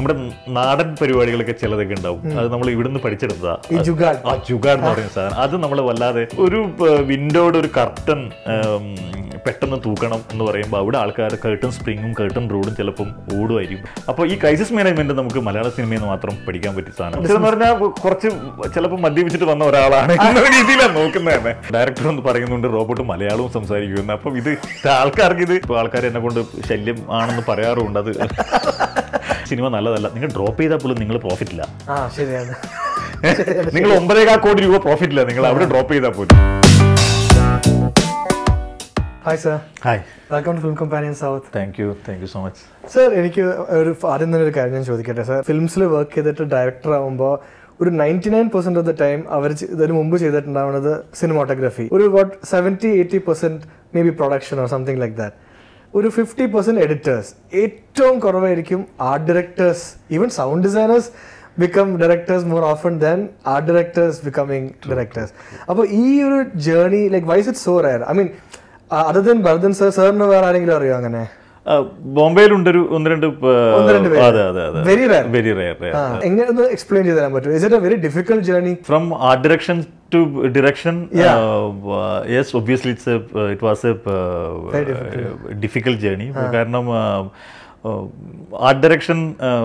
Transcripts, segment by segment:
നമ്മുടെ നാടൻ പരിപാടികളൊക്കെ ചിലതൊക്കെ ഉണ്ടാവും അത് നമ്മൾ ഇവിടുന്ന് പഠിച്ചെടുത്തതാ ആ പറയുന്ന സാധനം അത് നമ്മൾ വല്ലാതെ ഒരു വിൻഡോയുടെ ഒരു കർട്ടൻ പെട്ടെന്ന് തൂക്കണം എന്ന് പറയുമ്പോൾ അവിടെ ആൾക്കാർ കേട്ടും സ്പ്രിങ്ങും കേട്ടും റോഡും ചിലപ്പം ഓടുമായിരിക്കും അപ്പോൾ ഈ ക്രൈസിസ് മാനേജ്മെന്റ് നമുക്ക് മലയാള സിനിമയിൽ നിന്ന് മാത്രം പഠിക്കാൻ പറ്റിയ സാധനം പറഞ്ഞാൽ കുറച്ച് ചിലപ്പോൾ മദ്യപിച്ചിട്ട് വന്ന ഒരാളാണ് എന്ന രീതിയിലാണ് നോക്കുന്നത് തന്നെ ഡയറക്ടർ എന്ന് പറയുന്നുണ്ട് റോബോട്ട് മലയാളവും സംസാരിക്കുന്നു അപ്പം ഇത് ആൾക്കാർക്ക് ഇത് ആൾക്കാർ എന്നെ കൊണ്ട് ശല്യം ആണെന്ന് പറയാറുണ്ട് അത് സിനിമ നല്ലതല്ല നിങ്ങൾ ഡ്രോപ്പ് ചെയ്താൽ പോലും നിങ്ങൾ പ്രോഫിറ്റ് ഇല്ല ശരിയാണ് നിങ്ങൾ ഒമ്പതേകാൽ കോടി രൂപ പ്രോഫിറ്റ് ഇല്ല നിങ്ങൾ അവിടെ ഡ്രോപ്പ് ചെയ്താൽ പോലും hi sir hi welcome to Film Companion South thank you thank you so much sir എനിക്ക് ഒരു ആദ്യം തന്നെ ഒരു കാര്യം ഞാൻ ചോദിക്കട്ടെ സർ ഫിലിംസിൽ വർക്ക് ചെയ്തിട്ട് ഡയറക്ടർ ആകുമ്പോൾ ഒരു ninety nine percent of the time അവർ ഇതിന് മുമ്പ് ചെയ്തിട്ടുണ്ടാവുന്നത് സിനിമാട്ടോഗ്രാഫി ഒരു what seventy eighty percent maybe production or something like that ഒരു ഫിഫ്റ്റി പെർസെൻറ്റ് എഡിറ്റേഴ്സ് ഏറ്റവും കുറവായിരിക്കും art directors even sound designers become directors more often than art directors becoming directors അപ്പോൾ ഈ ഒരു journey like why's it so rare I mean other than Bharathan sir സാറിന് വേറെ ആരെങ്കിലും അറിയോ അങ്ങനെ ബോംബെയിലുണ്ടൊരു ഒന്ന് രണ്ട് വെരി റയർ വെരി റയർ എങ്ങനെ ഒന്ന് എക്സ്പ്ലെയിൻ ചെയ്ത് തരാൻ പറ്റും it a very difficult journey from art direction to direction, yeah. Uh, yes, obviously it's a uh, it was a uh, difficult, difficult journey. uh. കാരണം ആർട്ട് ഡയറക്ഷൻ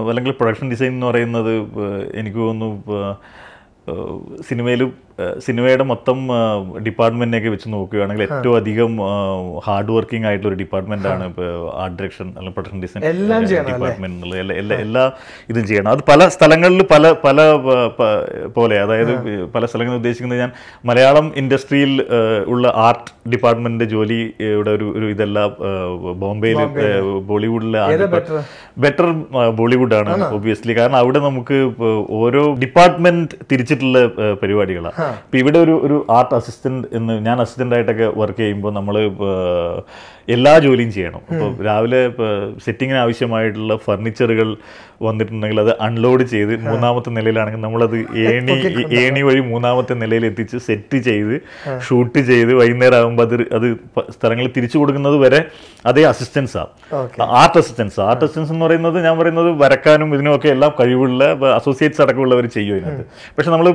അല്ലെങ്കിൽ production design എന്ന് പറയുന്നത് എനിക്ക് തോന്നുന്നു സിനിമയിൽ സിനിമയുടെ മൊത്തം ഡിപ്പാർട്ട്മെന്റിനെയൊക്കെ വെച്ച് നോക്കുകയാണെങ്കിൽ ഏറ്റവും അധികം ഹാർഡ് വർക്കിംഗ് ആയിട്ടുള്ള ഒരു ഡിപ്പാർട്ട്മെന്റ് ആണ് ആർട്ട് ഡയറക്ഷൻ അല്ലെങ്കിൽ പ്രൊഡക്ഷൻ ഡിസൈൻ ഡിപ്പാർട്ട്മെന്റ് എല്ലാ എല്ലാ ഇതും ചെയ്യണം അത് പല സ്ഥലങ്ങളിൽ പല പല പോലെ അതായത് പല സ്ഥലങ്ങളിൽ ഉദ്ദേശിക്കുന്നത് ഞാൻ മലയാളം ഇൻഡസ്ട്രിയിൽ ഉള്ള ആർട്ട് ഡിപ്പാർട്ട്മെന്റിന്റെ ജോലിയുടെ ഒരു ഒരു ഇതല്ല ബോംബെയിൽ ബോളിവുഡിലെ ബെറ്റർ ബോളിവുഡാണ് ഒബിയസ്ലി കാരണം അവിടെ നമുക്ക് ഓരോ ഡിപ്പാർട്ട്മെന്റ് തിരിച്ചിട്ടുള്ള പരിപാടികളാണ് ഇപ്പം ഇവിടെ ഒരു ഒരു ആർട്ട് അസിസ്റ്റന്റ് എന്ന് ഞാൻ അസിസ്റ്റന്റ് ആയിട്ടൊക്കെ വർക്ക് ചെയ്യുമ്പോൾ നമ്മൾ എല്ലാ ജോലിയും ചെയ്യണം അപ്പോൾ രാവിലെ സെറ്റിങ്ങിന് ആവശ്യമായിട്ടുള്ള ഫർണിച്ചറുകൾ വന്നിട്ടുണ്ടെങ്കിൽ അത് അൺലോഡ് ചെയ്ത് മൂന്നാമത്തെ നിലയിലാണെങ്കിൽ നമ്മളത് ഏണി ഏണി വഴി മൂന്നാമത്തെ നിലയിൽ എത്തിച്ച് സെറ്റ് ചെയ്ത് ഷൂട്ട് ചെയ്ത് വൈകുന്നേരം ആകുമ്പോൾ അത് അത് സ്ഥലങ്ങളിൽ തിരിച്ചു കൊടുക്കുന്നത് വരെ അതേ അസിസ്റ്റൻസാണ് ആർട്ട് അസിസ്റ്റൻസ് ആർട്ട് അസിസ്റ്റൻസ് എന്ന് പറയുന്നത് ഞാൻ പറയുന്നത് വരക്കാനും ഇതിനുമൊക്കെ എല്ലാം കഴിവുള്ള അസോസിയേറ്റ്സ് അടക്കമുള്ളവർ ചെയ്യും ഇതിനകത്ത് പക്ഷെ നമ്മൾ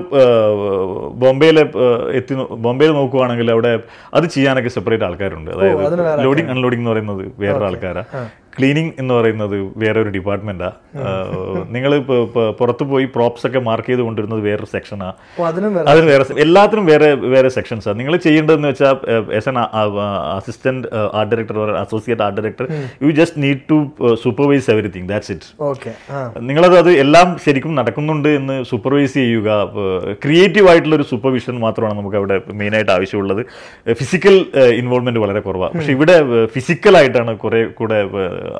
ബോംബെയിൽ എത്തി ബോംബെയിൽ നോക്കുവാണെങ്കിൽ അവിടെ അത് ചെയ്യാനൊക്കെ സെപ്പറേറ്റ് ആൾക്കാരുണ്ട് അതായത് ലോഡിംഗ് അൺലോഡിംഗ് എന്ന് പറയുന്നത് വേറൊരു ആൾക്കാരാണ് ക്ലീനിങ് എന്ന് പറയുന്നത് വേറെ ഒരു ഡിപ്പാർട്ട്മെന്റാണ് നിങ്ങൾ പുറത്തു പോയി പ്രോപ്സ് ഒക്കെ മാർക്ക് ചെയ്ത് കൊണ്ടുവരുന്നത് വേറൊരു സെക്ഷനാണ് അതിന് വേറെ എല്ലാത്തിനും വേറെ വേറെ സെക്ഷൻസാണ് നിങ്ങൾ ചെയ്യേണ്ടതെന്ന് വെച്ചാൽ as an assistant art director or associate art director you just need to supervise everything that's it നിങ്ങളത് അത് എല്ലാം ശരിക്കും നടക്കുന്നുണ്ട് എന്ന് സൂപ്പർവൈസ് ചെയ്യുക ക്രിയേറ്റീവ് ആയിട്ടുള്ള ഒരു സൂപ്പർവിഷൻ മാത്രമാണ് നമുക്ക് അവിടെ മെയിനായിട്ട് ആവശ്യമുള്ളത് ഫിസിക്കൽ ഇൻവോൾവ്മെന്റ് വളരെ കുറവാണ് പക്ഷെ ഇവിടെ ഫിസിക്കലായിട്ടാണ് കുറേ കൂടെ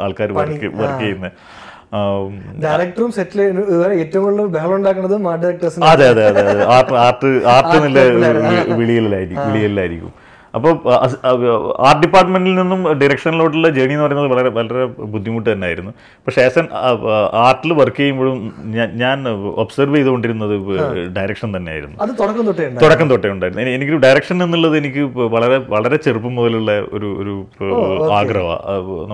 ആൾക്കാർ വർക്ക് വർക്ക് ചെയ്യുന്നത് ഡയറക്ടറും സെറ്റിൽ ഏറ്റവും കൂടുതൽ ബഹളം ഉണ്ടാക്കുന്നത് ആർട്ട് അതെ അതെ അതെ ആർട്ട് ആർട്ട് ആർട്ട് നല്ല വിളിയലായിരിക്കും വിളിയലായിരിക്കും അപ്പോൾ ആർട്ട് ഡിപ്പാർട്ട്മെൻറ്റിൽ നിന്നും ഡയറക്ഷനിലോട്ടുള്ള ജേണി എന്ന് പറയുന്നത് വളരെ വളരെ ബുദ്ധിമുട്ട് തന്നെയായിരുന്നു പക്ഷേ ആസ് എൻ ആർട്ടിൽ വർക്ക് ചെയ്യുമ്പോഴും ഞാൻ ഒബ്സർവ് ചെയ്തുകൊണ്ടിരുന്നത് ഡയറക്ഷൻ തന്നെയായിരുന്നു തുടക്കം തൊട്ടേ ഉണ്ടായിരുന്നു എനിക്ക് ഡയറക്ഷൻ എന്നുള്ളത് എനിക്ക് വളരെ വളരെ ചെറുപ്പം മുതലുള്ള ഒരു ഒരു ആഗ്രഹമാണ്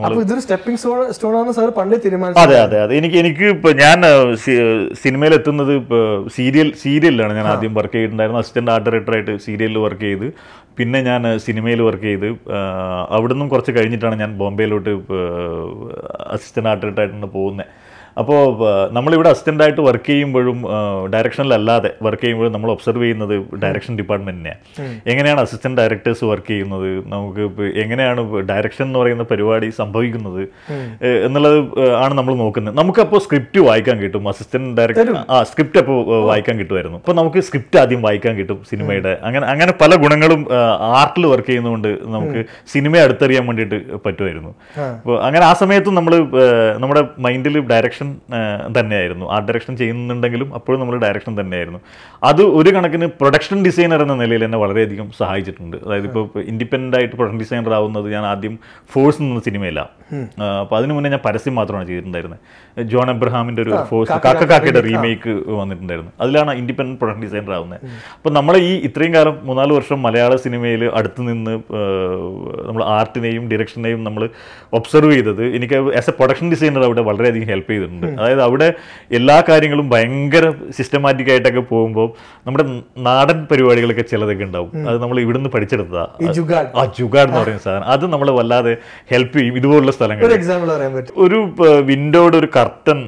അതെ അതെ അതെ എനിക്ക് എനിക്ക് ഞാൻ സിനിമയിലെത്തുന്നത് സീരിയൽ സീരിയലിലാണ് ഞാൻ ആദ്യം വർക്ക് ചെയ്തിട്ടുണ്ടായിരുന്നു അസിസ്റ്റന്റ് ആർട്ട് ഡയറക്ടറായിട്ട് സീരിയലിൽ വർക്ക് ചെയ്ത് പിന്നെ ഞാൻ സിനിമയിൽ വർക്ക് ചെയ്ത് അവിടുന്ന് കുറച്ച് കഴിഞ്ഞിട്ടാണ് ഞാൻ ബോംബെയിലോട്ട് അസിസ്റ്റൻ്റ് ആർട്ടിസ്റ്റായിട്ടാണ് പോകുന്നത് അപ്പോൾ നമ്മളിവിടെ അസിസ്റ്റൻ്റായിട്ട് വർക്ക് ചെയ്യുമ്പോഴും ഡയറക്ഷനിലല്ലാതെ വർക്ക് ചെയ്യുമ്പോഴും നമ്മൾ ഒബ്സർവ് ചെയ്യുന്നത് ഡയറക്ഷൻ ഡിപ്പാർട്ട്മെൻറ്റിനെയാണ് എങ്ങനെയാണ് അസിസ്റ്റൻറ്റ് ഡയറക്ടേഴ്സ് വർക്ക് ചെയ്യുന്നത് നമുക്ക് എങ്ങനെയാണ് ഡയറക്ഷൻ എന്ന് പറയുന്ന പരിപാടി സംഭവിക്കുന്നത് എന്നുള്ളത് ആണ് നമ്മൾ നോക്കുന്നത് നമുക്കപ്പോൾ സ്ക്രിപ്റ്റ് വായിക്കാൻ കിട്ടും അസിസ്റ്റൻറ്റ് ഡയറക്ടർ ആ സ്ക്രിപ്റ്റ് അപ്പോൾ വായിക്കാൻ കിട്ടുമായിരുന്നു അപ്പോൾ നമുക്ക് സ്ക്രിപ്റ്റ് ആദ്യം വായിക്കാൻ കിട്ടും സിനിമയുടെ അങ്ങനെ അങ്ങനെ പല ഗുണങ്ങളും ആർട്ടിൽ വർക്ക് ചെയ്യുന്നതുകൊണ്ട് നമുക്ക് സിനിമ അടുത്തറിയാൻ വേണ്ടിയിട്ട് പറ്റുമായിരുന്നു അപ്പോൾ അങ്ങനെ ആ സമയത്ത് നമ്മൾ നമ്മുടെ മൈൻഡിൽ ഡയറക്ഷൻ തന്നെയായിരുന്നു ആർട്ട് ഡയറക്ഷൻ ചെയ്യുന്നുണ്ടെങ്കിലും അപ്പോഴും നമ്മൾ ഡയറക്ഷൻ തന്നെയായിരുന്നു അത് ഒരു കണക്കിന് പ്രൊഡക്ഷൻ ഡിസൈനർ എന്ന നിലയിൽ എന്നെ വളരെയധികം സഹായിച്ചിട്ടുണ്ട് അതായത് ഇപ്പോൾ ഇൻഡിപെൻഡൻ്റ് ആയിട്ട് പ്രൊഡക്ഷൻ ഡിസൈനർ ആവുന്നത് ഞാൻ ആദ്യം ഫോഴ്സ് നിന്ന സിനിമയിലാണ് അപ്പോൾ അതിനു മുന്നേ ഞാൻ പരസ്യം മാത്രമാണ് ചെയ്തിട്ടുണ്ടായിരുന്നത് ജോൺ എബ്രഹാമിന്റെ ഒരു ഫോഴ്സ് കാക്കയുടെ റീമേക്ക് വന്നിട്ടുണ്ടായിരുന്നു അതിലാണ് ഇൻഡിപെൻഡന്റ് പ്രൊഡക്ട് ഡിസൈനർ ആവുന്നത് അപ്പോൾ നമ്മൾ ഈ ഇത്രയും കാലം മൂന്നാല് വർഷം മലയാള സിനിമയിൽ അടുത്ത് നിന്ന് നമ്മൾ ആർട്ടിനെയും ഡിറക്ഷനെയും നമ്മൾ ഒബ്സർവ് ചെയ്തത് എനിക്ക് ആസ് എ പ്രൊഡക്ഷൻ ഡിസൈനർ അവിടെ വളരെയധികം ഹെൽപ്പ് ചെയ്തിട്ടുണ്ട് അതായത് അവിടെ എല്ലാ കാര്യങ്ങളും ഭയങ്കര സിസ്റ്റമാറ്റിക് ആയിട്ടൊക്കെ പോകുമ്പോൾ നമ്മുടെ നാടൻ പരിപാടികളൊക്കെ ചിലതൊക്കെ ഉണ്ടാവും അത് നമ്മൾ ഇവിടുന്ന് പഠിച്ചെടുത്തതാണ് ആ ജുഗാഡ് എന്ന് പറയുന്ന സാധനം അത് നമ്മൾ വല്ലാതെ ഹെൽപ്പ് ചെയ്യും ഇതുപോലുള്ള സ്ഥലങ്ങൾ ഒരു വിൻഡോയുടെ ഒരു കർട്ടൺ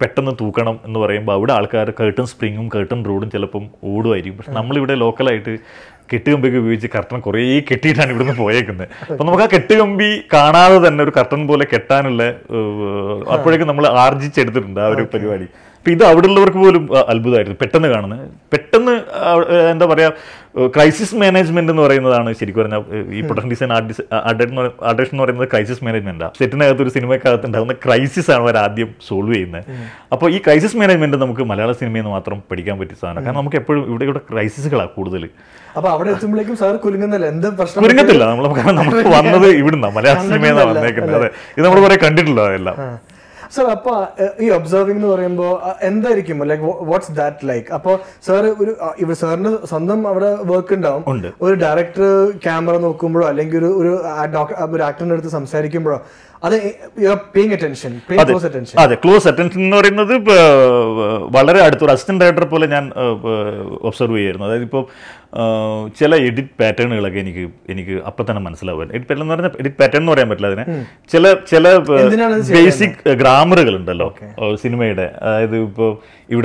പെട്ടെന്ന് തൂക്കണം എന്ന് പറയുമ്പോൾ അവിടെ ആൾക്കാർ കർട്ടൺ സ്പ്രിങ്ങും കർട്ടൺ റോഡും ചിലപ്പം ഓടുമായിരിക്കും പക്ഷെ നമ്മളിവിടെ ലോക്കലായിട്ട് കെട്ടുകമ്പിയൊക്കെ ഉപയോഗിച്ച് കർട്ടൻ കുറേ കെട്ടിയിട്ടാണ് ഇവിടുന്ന് പോയേക്കുന്നത് അപ്പം നമുക്ക് ആ കെട്ടുകമ്പി കാണാതെ തന്നെ ഒരു കർട്ടൻ പോലെ കെട്ടാനുള്ള അപ്പോഴേക്കും നമ്മൾ ആർജിച്ചെടുത്തിട്ടുണ്ട് ആ ഒരു പരിപാടി ഇത് അവിടെ ഉള്ളവർക്ക് പോലും അത്ഭുതമായിരുന്നു പെട്ടെന്ന് കാണുന്നത് പെട്ടെന്ന് എന്താ പറയുക ക്രൈസിസ് മാനേജ്മെന്റ് എന്ന് പറയുന്നതാണ് ശരിക്കും പറഞ്ഞാൽ ഈ പ്രൊഡക്ഷൻ ഡിസൈൻ ആർട്ട് എന്ന് പറയുന്നത് ക്രൈസിസ് മാനേജ്മെൻറ്റാണ് സെറ്റിനകത്ത് ഒരു സിനിമയ്ക്കകത്ത് ഉണ്ടാകുന്ന ക്രൈസിസ് ആണ് അവർ ആദ്യം സോൾവ് ചെയ്യുന്നത് അപ്പോൾ ഈ ക്രൈസിസ് മാനേജ്മെന്റ് നമുക്ക് മലയാള സിനിമയിൽ നിന്ന് മാത്രം പഠിക്കാൻ പറ്റിയ സാധനം കാരണം നമുക്ക് എപ്പോഴും ഇവിടെ ഇവിടെ ക്രൈസിസുകളാണ് കൂടുതൽ അപ്പൊ അവിടെ എത്തുമ്പോഴേക്കും സാർ കുലുങ്ങുന്നില്ല എന്ത് പ്രശ്നം കുലുങ്ങത്തില്ല നമ്മൾ കാരണം നമുക്ക് വന്നത് ഇവിടുന്ന മലയാള സിനിമ വന്നേക്കുന്നത് അതെ ഇത് നമ്മൾ കുറെ കണ്ടിട്ടുള്ളതല്ല സാർ അപ്പൊ ഈ ഒബ്സർവിംഗ് എന്ന് പറയുമ്പോൾ എന്തായിരിക്കും ലൈക്ക് വാട്ട്സ് ദാറ്റ് ലൈക്ക് അപ്പൊ സാർ ഒരു ഇവിടെ സാറിന്റെ സ്വന്തം അവിടെ വർക്ക് ഉണ്ടാവും ഒരു ഡയറക്ടർ ക്യാമറ നോക്കുമ്പോഴോ അല്ലെങ്കിൽ ഒരു ഒരു ആക്ടറിന്റെ അടുത്ത് സംസാരിക്കുമ്പോഴോ അതെ ക്ലോസ് അറ്റൻഷൻ എന്ന് പറയുന്നത് വളരെ അടുത്തൊരു അസിസ്റ്റന്റ് ഡയറക്ടർ പോലെ ഞാൻ ഒബ്സർവ് ചെയ്യായിരുന്നു അതായത് ഇപ്പോൾ ചില എഡിറ്റ് പാറ്റേണുകളൊക്കെ എനിക്ക് എനിക്ക് അപ്പം തന്നെ മനസ്സിലാവുക എഡിറ്റ് പാറ്റേൺ എന്ന് പറഞ്ഞാൽ എഡിറ്റ് പാറ്റേൺ എന്ന് പറയാൻ പറ്റില്ല അതിനെ ചില ചില ബേസിക് ഗ്രാമറുകൾ ഉണ്ടല്ലോ സിനിമയുടെ അതായത് ഇപ്പോൾ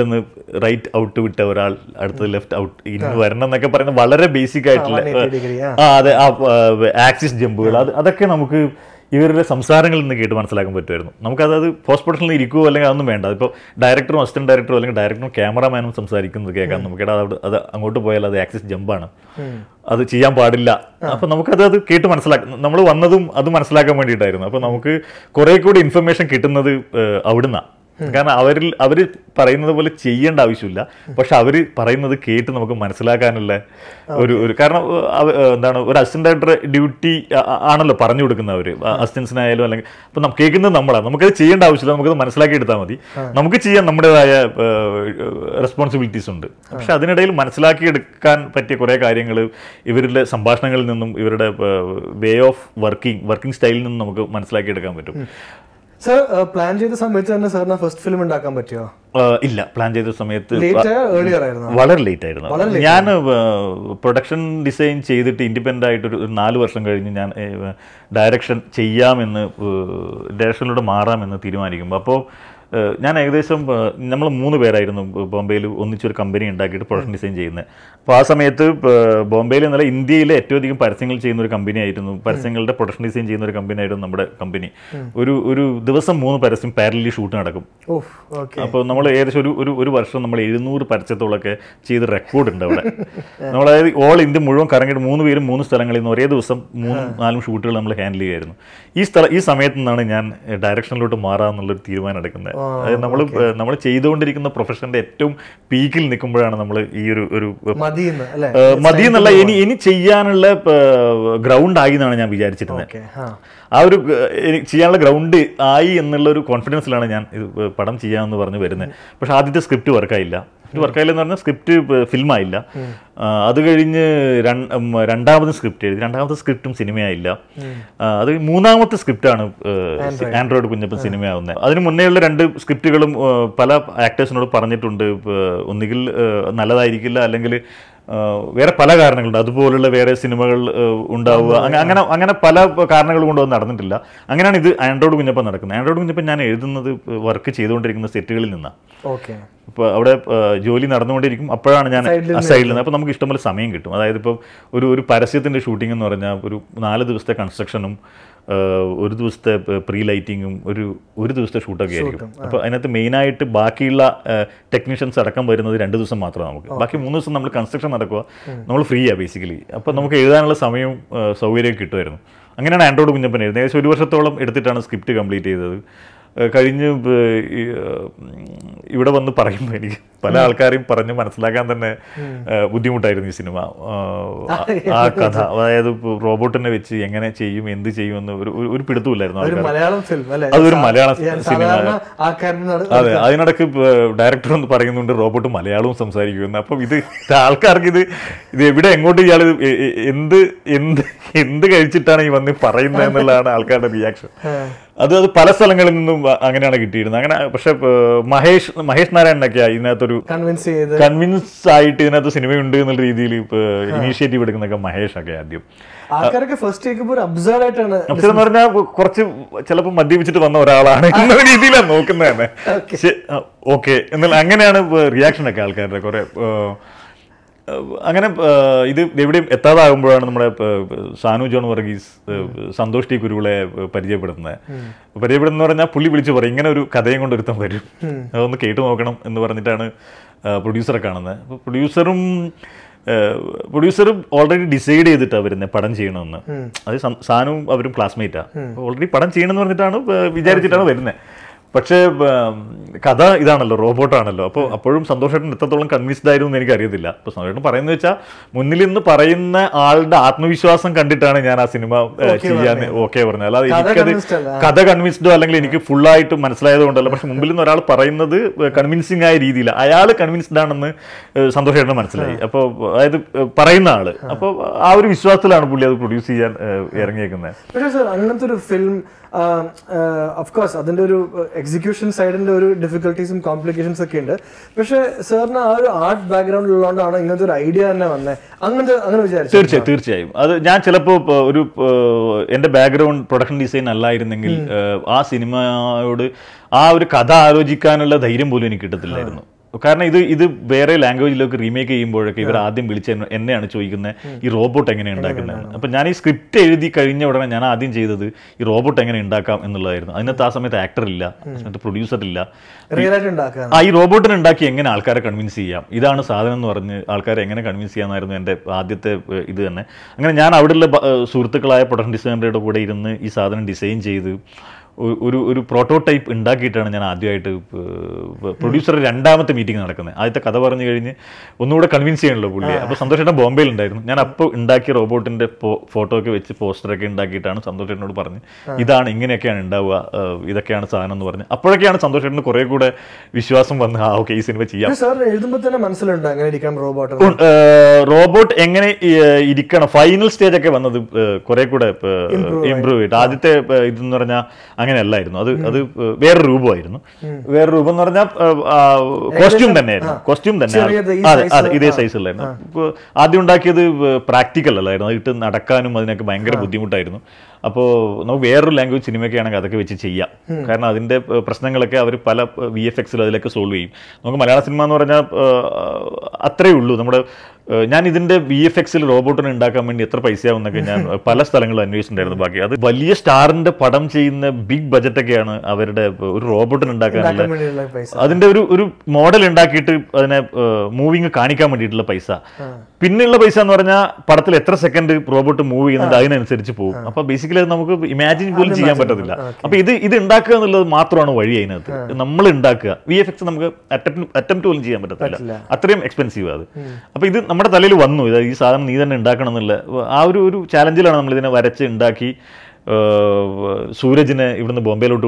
നിന്ന് റൈറ്റ് ഔട്ട് വിട്ട ഒരാൾ അടുത്തത് ലെഫ്റ്റ് ഔട്ട് ഇന്ന് വരണം എന്നൊക്കെ പറയുന്ന വളരെ ബേസിക് ആയിട്ടുള്ള ആ അതെ ആക്സിസ് ജമ്പുകൾ അത് അതൊക്കെ നമുക്ക് ഇവരുടെ സംസാരങ്ങളിൽ നിന്ന് കേട്ട് മനസ്സിലാക്കാൻ പറ്റുമായിരുന്നു നമുക്ക് അതായത് പോസ്റ്റ് പ്രൊഡക്ഷനിൽ ഇരിക്കുമോ അല്ലെങ്കിൽ അതൊന്നും വേണ്ട ഇപ്പോൾ ഡയറക്ടറും അസിസ്റ്റന്റ് ഡയറക്ടറും അല്ലെങ്കിൽ ഡയറക്ടറും ക്യാമറാമാനും സംസാരിക്കുന്നത് കേൾക്കാം നമുക്ക് അവിടെ അത് അങ്ങോട്ട് പോയാൽ അത് ആക്സസ് ജമ്പാണ് അത് ചെയ്യാൻ പാടില്ല അപ്പം നമുക്കത് അത് കേട്ട് മനസ്സിലാക്കാം നമ്മൾ വന്നതും അത് മനസ്സിലാക്കാൻ വേണ്ടിയിട്ടായിരുന്നു അപ്പോൾ നമുക്ക് കുറേ കൂടി ഇൻഫർമേഷൻ കിട്ടുന്നത് അവിടുന്നാണ് കാരണം അവരിൽ അവർ പറയുന്നത് പോലെ ചെയ്യേണ്ട ആവശ്യമില്ല പക്ഷെ അവർ പറയുന്നത് കേട്ട് നമുക്ക് മനസ്സിലാക്കാനുള്ള ഒരു ഒരു കാരണം എന്താണ് ഒരു അസിസ്റ്റന്റ് ഡയറക്ടർ ഡ്യൂട്ടി ആണല്ലോ പറഞ്ഞു കൊടുക്കുന്നത് അവർ അസിസ്റ്റൻസിനായാലും അല്ലെങ്കിൽ അപ്പം നമുക്ക് കേൾക്കുന്നത് നമ്മളാണ് നമുക്കത് ചെയ്യേണ്ട ആവശ്യമില്ല നമുക്കത് മനസ്സിലാക്കി എടുത്താൽ മതി നമുക്ക് ചെയ്യാൻ നമ്മുടേതായ റെസ്പോൺസിബിലിറ്റീസ് ഉണ്ട് പക്ഷെ അതിനിടയിൽ മനസ്സിലാക്കി എടുക്കാൻ പറ്റിയ കുറേ കാര്യങ്ങൾ ഇവരുടെ സംഭാഷണങ്ങളിൽ നിന്നും ഇവരുടെ വേ ഓഫ് വർക്കിംഗ് വർക്കിംഗ് സ്റ്റൈലിൽ നിന്നും നമുക്ക് മനസ്സിലാക്കി എടുക്കാൻ പറ്റും സർ പ്ലാൻ uh, ചെയ്ത സമയത്ത് തന്നെ സാറിന് ഫസ്റ്റ് ഫിലിം ഉണ്ടാക്കാൻ പറ്റിയോ ഇല്ല പ്ലാൻ ചെയ്ത സമയത്ത് വളരെ ലേറ്റ് ആയിരുന്നു ഞാൻ പ്രൊഡക്ഷൻ ഡിസൈൻ ചെയ്തിട്ട് ഇൻഡിപെൻഡൻ്റ് ആയിട്ട് ഒരു നാല് വർഷം കഴിഞ്ഞ് ഞാൻ ഡയറക്ഷൻ ചെയ്യാമെന്ന് ഡയറക്ഷനിലൂടെ മാറാമെന്ന് തീരുമാനിക്കുമ്പോൾ അപ്പോൾ ഞാൻ ഏകദേശം നമ്മൾ മൂന്ന് പേരായിരുന്നു ബോംബെയിൽ ഒന്നിച്ചൊരു കമ്പനി ഉണ്ടാക്കിയിട്ട് പ്രൊഡക്ഷൻ ഡിസൈൻ ചെയ്യുന്നത് അപ്പോൾ ആ സമയത്ത് ബോംബെയിൽ എന്നല്ല ഇന്ത്യയിലെ ഏറ്റവും അധികം പരസ്യങ്ങൾ ചെയ്യുന്ന ഒരു കമ്പനി ആയിരുന്നു പരസ്യങ്ങളുടെ പ്രൊഡക്ഷൻ ഡിസൈൻ ചെയ്യുന്ന ഒരു കമ്പനി ആയിരുന്നു നമ്മുടെ കമ്പനി ഒരു ഒരു ദിവസം മൂന്ന് പരസ്യം പാരലി ഷൂട്ട് നടക്കും അപ്പോൾ നമ്മൾ ഏകദേശം ഒരു ഒരു ഒരു വർഷം നമ്മൾ എഴുന്നൂറ് പരസ്യത്തോളൊക്കെ ചെയ്ത് റെക്കോർഡ് ഉണ്ട് അവിടെ നമ്മൾ ഓൾ ഇന്ത്യ മുഴുവൻ കറങ്ങിയിട്ട് മൂന്ന് പേരും മൂന്ന് സ്ഥലങ്ങളിൽ നിന്ന് ഒരേ ദിവസം മൂന്നും നാലും ഷൂട്ടുകൾ നമ്മൾ ഹാൻഡിൽ ചെയ്യുമായിരുന്നു ഈ സ്ഥലം ഈ സമയത്ത് നിന്നാണ് ഞാൻ ഡയറക്ഷനിലോട്ട് മാറാമെന്നുള്ളൊരു തീരുമാനം എടുക്കുന്നത് നമ്മൾ നമ്മൾ ചെയ്തുകൊണ്ടിരിക്കുന്ന പ്രൊഫഷന്റെ ഏറ്റവും പീക്കിൽ നിൽക്കുമ്പോഴാണ് നമ്മൾ ഈ ഒരു ഒരു മതി എന്നല്ല ഇനി ഇനി ചെയ്യാനുള്ള ഗ്രൗണ്ട് ആയി എന്നാണ് ഞാൻ വിചാരിച്ചിരുന്നത് ആ ഒരു ചെയ്യാനുള്ള ഗ്രൗണ്ട് ആയി എന്നുള്ള ഒരു കോൺഫിഡൻസിലാണ് ഞാൻ ഇത് പടം ചെയ്യാമെന്ന് പറഞ്ഞു വരുന്നത് പക്ഷെ ആദ്യത്തെ സ്ക്രിപ്റ്റ് വർക്കായില്ല സ്ക്രിപ്റ്റ് വർക്കായില്ല എന്ന് പറഞ്ഞാൽ സ്ക്രിപ്റ്റ് ഫിലിമായില്ല അത് കഴിഞ്ഞ് രണ്ടാമത് സ്ക്രിപ്റ്റ് എഴുതി രണ്ടാമത്തെ സ്ക്രിപ്റ്റും സിനിമയായില്ല അത് മൂന്നാമത്തെ സ്ക്രിപ്റ്റാണ് ആൻഡ്രോയിഡ് കുഞ്ഞപ്പൻ സിനിമയാവുന്നത് അതിന് മുന്നേയുള്ള രണ്ട് സ്ക്രിപ്റ്റുകളും പല ആക്ടേഴ്സിനോട് പറഞ്ഞിട്ടുണ്ട് ഒന്നുകിൽ നല്ലതായിരിക്കില്ല അല്ലെങ്കിൽ വേറെ പല കാരണങ്ങളുണ്ട് അതുപോലുള്ള വേറെ സിനിമകൾ ഉണ്ടാവുക അങ്ങനെ അങ്ങനെ പല കാരണങ്ങൾ കൊണ്ട് അത് നടന്നിട്ടില്ല അങ്ങനെയാണ് ഇത് ആൻഡ്രോയിഡ് കുഞ്ഞപ്പം നടക്കുന്നത് ആൻഡ്രോയിഡ് കുഞ്ഞപ്പം ഞാൻ എഴുതുന്നത് വർക്ക് ചെയ്തുകൊണ്ടിരിക്കുന്ന സെറ്റുകളിൽ നിന്നാണ് ഇപ്പോൾ അവിടെ ജോലി നടന്നുകൊണ്ടിരിക്കും അപ്പോഴാണ് ഞാൻ സൈഡിൽ നിന്ന് അപ്പോൾ നമുക്ക് ഇഷ്ടംപോലെ സമയം കിട്ടും അതായത് ഇപ്പോൾ ഒരു ഒരു പരസ്യത്തിൻ്റെ ഷൂട്ടിംഗ് എന്ന് പറഞ്ഞാൽ ഒരു നാല് ദിവസത്തെ കൺസ്ട്രക്ഷനും ഒരു ദിവസത്തെ പ്രീ ലൈറ്റിങ്ങും ഒരു ഒരു ദിവസത്തെ ഷൂട്ടൊക്കെ ആയിരിക്കും അപ്പോൾ അതിനകത്ത് മെയിനായിട്ട് ബാക്കിയുള്ള ടെക്നീഷ്യൻസ് അടക്കം വരുന്നത് രണ്ട് ദിവസം മാത്രമാണ് നമുക്ക് ബാക്കി മൂന്ന് ദിവസം നമ്മൾ കൺസ്ട്രക്ഷൻ നടക്കുക നമ്മൾ ഫ്രീ ആണ് ബേസിക്കലി അപ്പോൾ നമുക്ക് എഴുതാനുള്ള സമയവും സൗകര്യവും കിട്ടുമായിരുന്നു അങ്ങനെയാണ് ആൻഡ്രോയിഡ് കുഞ്ഞപ്പൻ എഴുതുന്നത് ഏകദേശം ഒരു വർഷത്തോളം എടുത്തിട്ടാണ് സ്ക്രിപ്റ്റ് കംപ്ലീറ്റ് ചെയ്തത് കഴിഞ്ഞ് ഇവിടെ വന്ന് പറയുമ്പോൾ എനിക്ക് പല ആൾക്കാരെയും പറഞ്ഞ് മനസ്സിലാക്കാൻ തന്നെ ബുദ്ധിമുട്ടായിരുന്നു ഈ സിനിമ ആ കഥ അതായത് റോബോട്ടിനെ വെച്ച് എങ്ങനെ ചെയ്യും എന്ത് ചെയ്യും എന്ന് ഒരു ഒരു പിടുത്തമില്ലായിരുന്നു അതൊരു മലയാളം സിനിമ അതെ അതിനിടക്ക് ഡയറക്ടർ ഒന്ന് പറയുന്നുണ്ട് റോബോട്ട് മലയാളവും സംസാരിക്കുമെന്ന് അപ്പം ഇത് ആൾക്കാർക്ക് ഇത് ഇത് എവിടെ എങ്ങോട്ട് ഇയാൾ എന്ത് എന്ത് എന്ത് കഴിച്ചിട്ടാണ് ഈ വന്ന് പറയുന്നത് എന്നുള്ളതാണ് ആൾക്കാരുടെ റിയാക്ഷൻ അത് അത് പല സ്ഥലങ്ങളിൽ നിന്നും അങ്ങനെയാണ് കിട്ടിയിരുന്നത് അങ്ങനെ പക്ഷെ മഹേഷ് മഹേഷ് നാരായണനൊക്കെ ഇതിനകത്തൊരു കൺവിൻസ് ചെയ്ത് കൺവിൻസ് ആയിട്ട് ഇതിനകത്ത് സിനിമയുണ്ട് എന്നുള്ള രീതിയിൽ ഇനീഷ്യേറ്റീവ് എടുക്കുന്നൊക്കെ മഹേഷ് ഒക്കെ ആദ്യം ആൾക്കാരൊക്കെ ഫസ്റ്റ് എന്ന് പറഞ്ഞാൽ കുറച്ച് ചിലപ്പോൾ മദ്യപിച്ചിട്ട് വന്ന ഒരാളാണ് എന്നുള്ള രീതിയിലാണ് നോക്കുന്നത് തന്നെ ഓക്കെ എന്നാൽ അങ്ങനെയാണ് റിയാക്ഷൻ ഒക്കെ ആൾക്കാരുടെ കുറെ അങ്ങനെ ഇത് എവിടെയും എത്താതാകുമ്പോഴാണ് നമ്മുടെ സാനു ജോൺ വർഗീസ് സന്തോഷ് ടി കുരുവിളെ പരിചയപ്പെടുന്നത് പരിചയപ്പെടുന്ന പറഞ്ഞാൽ പുള്ളി വിളിച്ച് പറയും ഇങ്ങനെ ഒരു കഥയും കൊണ്ട് ഒരുത്തം വരും അതൊന്ന് കേട്ടു നോക്കണം എന്ന് പറഞ്ഞിട്ടാണ് പ്രൊഡ്യൂസറെ കാണുന്നത് അപ്പോൾ പ്രൊഡ്യൂസറും പ്രൊഡ്യൂസറും ഓൾറെഡി ഡിസൈഡ് ചെയ്തിട്ടാണ് വരുന്നത് പടം ചെയ്യണമെന്ന് അത് സാനുവും അവരും ക്ലാസ്മേറ്റാണ് ഓൾറെഡി പടം ചെയ്യണമെന്ന് പറഞ്ഞിട്ടാണ് വിചാരിച്ചിട്ടാണ് വരുന്നത് പക്ഷേ കഥ ഇതാണല്ലോ റോബോട്ടാണല്ലോ അപ്പോൾ അപ്പോഴും സന്തോഷേട്ടൻ എത്രത്തോളം കൺവിൻസ്ഡ് ആയിരുന്നു എന്ന് എനിക്ക് അപ്പോൾ സന്തോഷേട്ടൻ പറയുന്നത് വെച്ചാൽ മുന്നിൽ നിന്ന് പറയുന്ന ആളുടെ ആത്മവിശ്വാസം കണ്ടിട്ടാണ് ഞാൻ ആ സിനിമ ചെയ്യാൻ ഓക്കെ പറഞ്ഞത് അല്ലാതെ എനിക്കത് കഥ കൺവിൻസ്ഡോ അല്ലെങ്കിൽ എനിക്ക് ഫുള്ളായിട്ട് മനസ്സിലായത് കൊണ്ടല്ല പക്ഷെ മുമ്പിൽ നിന്ന് ഒരാൾ പറയുന്നത് കൺവിൻസിങ് ആയ രീതിയിൽ അയാൾ കൺവിൻസ്ഡ് ആണെന്ന് സന്തോഷേട്ടന് മനസ്സിലായി അപ്പോൾ അതായത് പറയുന്ന ആള് അപ്പോൾ ആ ഒരു വിശ്വാസത്തിലാണ് പുള്ളി അത് പ്രൊഡ്യൂസ് ചെയ്യാൻ ഇറങ്ങിയേക്കുന്നത് പക്ഷേ സർ അങ്ങനത്തെ ഒരു ഫിലിം ഓഫ് um, uh, അതിൻ്റെ ഒരു എക്സിക്യൂഷൻ uh, സൈഡിൻ്റെ ഒരു ഡിഫിക്കൽട്ടീസും കോംപ്ലിക്കേഷൻസ് ഒക്കെ ഉണ്ട് പക്ഷേ സാറിന് ആ ഒരു ആർട്ട് ബാക്ക്ഗ്രൗണ്ട് ഉള്ളതുകൊണ്ടാണ് ഇങ്ങനത്തെ ഒരു ഐഡിയ തന്നെ വന്നത് അങ്ങനത്തെ അങ്ങനെ വിചാരിച്ചു തീർച്ചയായും തീർച്ചയായും അത് ഞാൻ ചിലപ്പോൾ ഒരു എൻ്റെ ബാക്ക്ഗ്രൗണ്ട് പ്രൊഡക്ഷൻ ഡിസൈൻ അല്ലായിരുന്നെങ്കിൽ ആ സിനിമയോട് ആ ഒരു കഥ ആലോചിക്കാനുള്ള ധൈര്യം പോലും എനിക്ക് കിട്ടത്തില്ലായിരുന്നു കാരണം ഇത് ഇത് വേറെ ലാംഗ്വേജിലൊക്കെ റീമേക്ക് ചെയ്യുമ്പോഴൊക്കെ ഇവർ ആദ്യം വിളിച്ച എന്നെയാണ് ചോദിക്കുന്നത് ഈ റോബോട്ട് എങ്ങനെ ഉണ്ടാക്കുന്നത് അപ്പം ഞാൻ ഈ സ്ക്രിപ്റ്റ് എഴുതി കഴിഞ്ഞ ഉടനെ ഞാൻ ആദ്യം ചെയ്തത് ഈ റോബോട്ട് എങ്ങനെ ഉണ്ടാക്കാം എന്നുള്ളതായിരുന്നു അതിനകത്ത് ആ സമയത്ത് ആക്ടർ ഇല്ല അതിനകത്ത് പ്രൊഡ്യൂസർ ഇല്ല ആ ഈ റോബോട്ടിനെ ഉണ്ടാക്കി എങ്ങനെ ആൾക്കാരെ കൺവിൻസ് ചെയ്യാം ഇതാണ് സാധനം എന്ന് പറഞ്ഞ് ആൾക്കാരെ എങ്ങനെ കൺവിൻസ് ചെയ്യാമെന്നായിരുന്നു എൻ്റെ ആദ്യത്തെ ഇത് തന്നെ അങ്ങനെ ഞാൻ അവിടെയുള്ള സുഹൃത്തുക്കളായ പ്രൊഡക്ഷൻ ഡിസൈനറുടെ കൂടെ ഇരുന്ന് ഈ സാധനം ഡിസൈൻ ചെയ്ത് ഒരു ഒരു പ്രോട്ടോടൈപ്പ് ഉണ്ടാക്കിയിട്ടാണ് ഞാൻ ആദ്യമായിട്ട് പ്രൊഡ്യൂസർ രണ്ടാമത്തെ മീറ്റിംഗ് നടക്കുന്നത് ആദ്യത്തെ കഥ പറഞ്ഞു കഴിഞ്ഞ് ഒന്നുകൂടെ കൺവിൻസ് ചെയ്യണല്ലോ പുള്ളി അപ്പോൾ സന്തോഷേട്ടൻ ബോംബെയിൽ ഉണ്ടായിരുന്നു ഞാൻ അപ്പോൾ ഉണ്ടാക്കിയ റോബോട്ടിൻ്റെ ഫോട്ടോ ഒക്കെ വെച്ച് പോസ്റ്ററൊക്കെ ഉണ്ടാക്കിയിട്ടാണ് സന്തോഷേട്ടനോട് പറഞ്ഞ് ഇതാണ് ഇങ്ങനെയൊക്കെയാണ് ഉണ്ടാവുക ഇതൊക്കെയാണ് സാധനം എന്ന് പറഞ്ഞ് അപ്പോഴൊക്കെയാണ് സന്തോഷേട്ടന് കുറേ കൂടെ വിശ്വാസം വന്ന് ആ ഓക്കെ ഈ സിനിമ ചെയ്യാം എഴുതുമ്പോൾ തന്നെ അങ്ങനെ റോബോട്ട് റോബോട്ട് എങ്ങനെ ഇരിക്കണം ഫൈനൽ സ്റ്റേജ് ഒക്കെ വന്നത് കുറേ കൂടെ ഇമ്പ്രൂവ് ചെയ്തിട്ട് ആദ്യത്തെ ഇതെന്ന് പറഞ്ഞാൽ അങ്ങനെയല്ലായിരുന്നു അത് അത് വേറെ രൂപമായിരുന്നു വേറെ രൂപം എന്ന് പറഞ്ഞാൽ കോസ്റ്റ്യൂം തന്നെയായിരുന്നു കോസ്റ്റ്യൂം തന്നെ അതെ അതെ ഇതേ സൈസുള്ളായിരുന്നു ആദ്യം ഉണ്ടാക്കിയത് പ്രാക്ടിക്കൽ അല്ലായിരുന്നു അതിട്ട് നടക്കാനും അതിനൊക്കെ ഭയങ്കര ബുദ്ധിമുട്ടായിരുന്നു അപ്പോൾ നമുക്ക് വേറൊരു ലാംഗ്വേജ് സിനിമയൊക്കെ ആണെങ്കിൽ അതൊക്കെ വെച്ച് ചെയ്യാം കാരണം അതിൻ്റെ പ്രശ്നങ്ങളൊക്കെ അവർ പല വി എഫ് എക്സിൽ അതിലൊക്കെ സോൾവ് ചെയ്യും നമുക്ക് മലയാള സിനിമ എന്ന് പറഞ്ഞാൽ അത്രയേ ഉള്ളൂ നമ്മുടെ ഞാൻ ഇതിന്റെ ബി എഫ് എക്സിൽ റോബോട്ടിനെ ഉണ്ടാക്കാൻ വേണ്ടി എത്ര പൈസയാവുന്നൊക്കെ ഞാൻ പല സ്ഥലങ്ങളും അന്വേഷിച്ചിട്ടുണ്ടായിരുന്നു ബാക്കി അത് വലിയ സ്റ്റാറിന്റെ പടം ചെയ്യുന്ന ബിഗ് ബജറ്റൊക്കെയാണ് അവരുടെ ഒരു റോബോട്ടിന് ഉണ്ടാക്കാനുള്ള അതിന്റെ ഒരു ഒരു മോഡൽ ഉണ്ടാക്കിയിട്ട് അതിനെ മൂവിങ് കാണിക്കാൻ വേണ്ടിയിട്ടുള്ള പൈസ പിന്നെയുള്ള പൈസ എന്ന് പറഞ്ഞാൽ പടത്തിൽ എത്ര സെക്കൻഡ് റോബോട്ട് മൂവ് ചെയ്യുന്നുണ്ട് അതിനനുസരിച്ച് പോകും അപ്പൊ ബേസിക്കലി അത് നമുക്ക് ഇമാജിൻ പോലും ചെയ്യാൻ പറ്റത്തില്ല അപ്പൊ ഇത് ഇത് ഉണ്ടാക്കുക എന്നുള്ളത് മാത്രമാണ് വഴി അതിനകത്ത് നമ്മൾ ഉണ്ടാക്കുക വി എഫ് എക്സ് നമുക്ക് അറ്റംപ്റ്റ് പോലും ചെയ്യാൻ പറ്റത്തില്ല അത്രയും എക്സ്പെൻസീവ് അത് അപ്പൊ ഇത് നമ്മുടെ തലയിൽ വന്നു ഇത് ഈ സാധനം നീ തന്നെ ഉണ്ടാക്കണം എന്നുള്ള ആ ഒരു ഒരു ചാലഞ്ചിലാണ് നമ്മളിതിനെ വരച്ച് ഉണ്ടാക്കി സൂരജിനെ ഇവിടുന്ന് ബോംബെയിലോട്ട്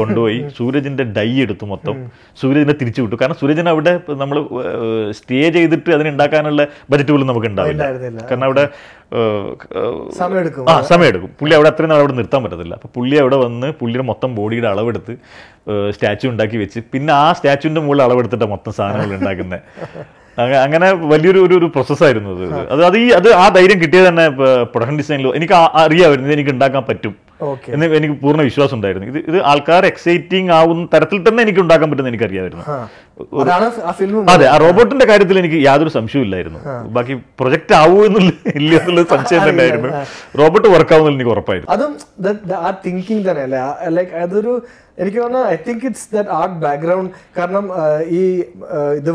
കൊണ്ടുപോയി സൂരജിന്റെ ഡൈ എടുത്തു മൊത്തം സൂരജിനെ തിരിച്ചു വിട്ടു കാരണം സൂരജിനെ അവിടെ നമ്മൾ സ്റ്റേ ചെയ്തിട്ട് അതിനുണ്ടാക്കാനുള്ള ബജറ്റ് പോലും നമുക്ക് ഉണ്ടാവില്ല കാരണം അവിടെ ആ സമയമെടുക്കും പുള്ളി അവിടെ അത്രയും അവിടെ നിർത്താൻ പറ്റത്തില്ല അപ്പോൾ പുള്ളി അവിടെ വന്ന് പുള്ളിയുടെ മൊത്തം ബോഡിയുടെ അളവെടുത്ത് സ്റ്റാച്ചു ഉണ്ടാക്കി വെച്ച് പിന്നെ ആ സ്റ്റാച്ചുവിൻ്റെ മുകളിൽ അളവെടുത്തിട്ട് മൊത്തം സാധനങ്ങൾ ഉണ്ടാക്കുന്നത് അങ്ങനെ വലിയൊരു ഒരു ഒരു പ്രോസസ്സായിരുന്നു അത് അത് അത് ഈ അത് ആ ധൈര്യം കിട്ടിയത് തന്നെ പ്രൊഡക്ഷൻ ഡിസൈനിൽ എനിക്ക് അറിയാമായിരുന്നു എനിക്ക് ഉണ്ടാക്കാൻ പറ്റും എന്ന് എനിക്ക് പൂർണ്ണ വിശ്വാസം ഉണ്ടായിരുന്നു ഇത് ഇത് ആൾക്കാർ എക്സൈറ്റിംഗ് ആവുന്ന തരത്തിൽ തന്നെ എനിക്ക് ഉണ്ടാക്കാൻ പറ്റുന്ന എനിക്ക് അറിയാമായിരുന്നു അതെ ആ റോബോട്ടിന്റെ കാര്യത്തിൽ എനിക്ക് യാതൊരു സംശയവും ഇല്ലായിരുന്നു ബാക്കി പ്രൊജക്റ്റ് ആവൂ എന്നുള്ള ഇല്ല എന്നുള്ള സംശയം തന്നെയായിരുന്നു റോബോട്ട് വർക്ക് ആവുന്നതിൽ എനിക്ക് ഉറപ്പായിരുന്നു അതും ആ തിങ്കിങ് തന്നെ അല്ലേ ലൈക്ക് അതൊരു എനിക്ക് തോന്നുന്നു I think it's that art background കാരണം ഈ ഇത്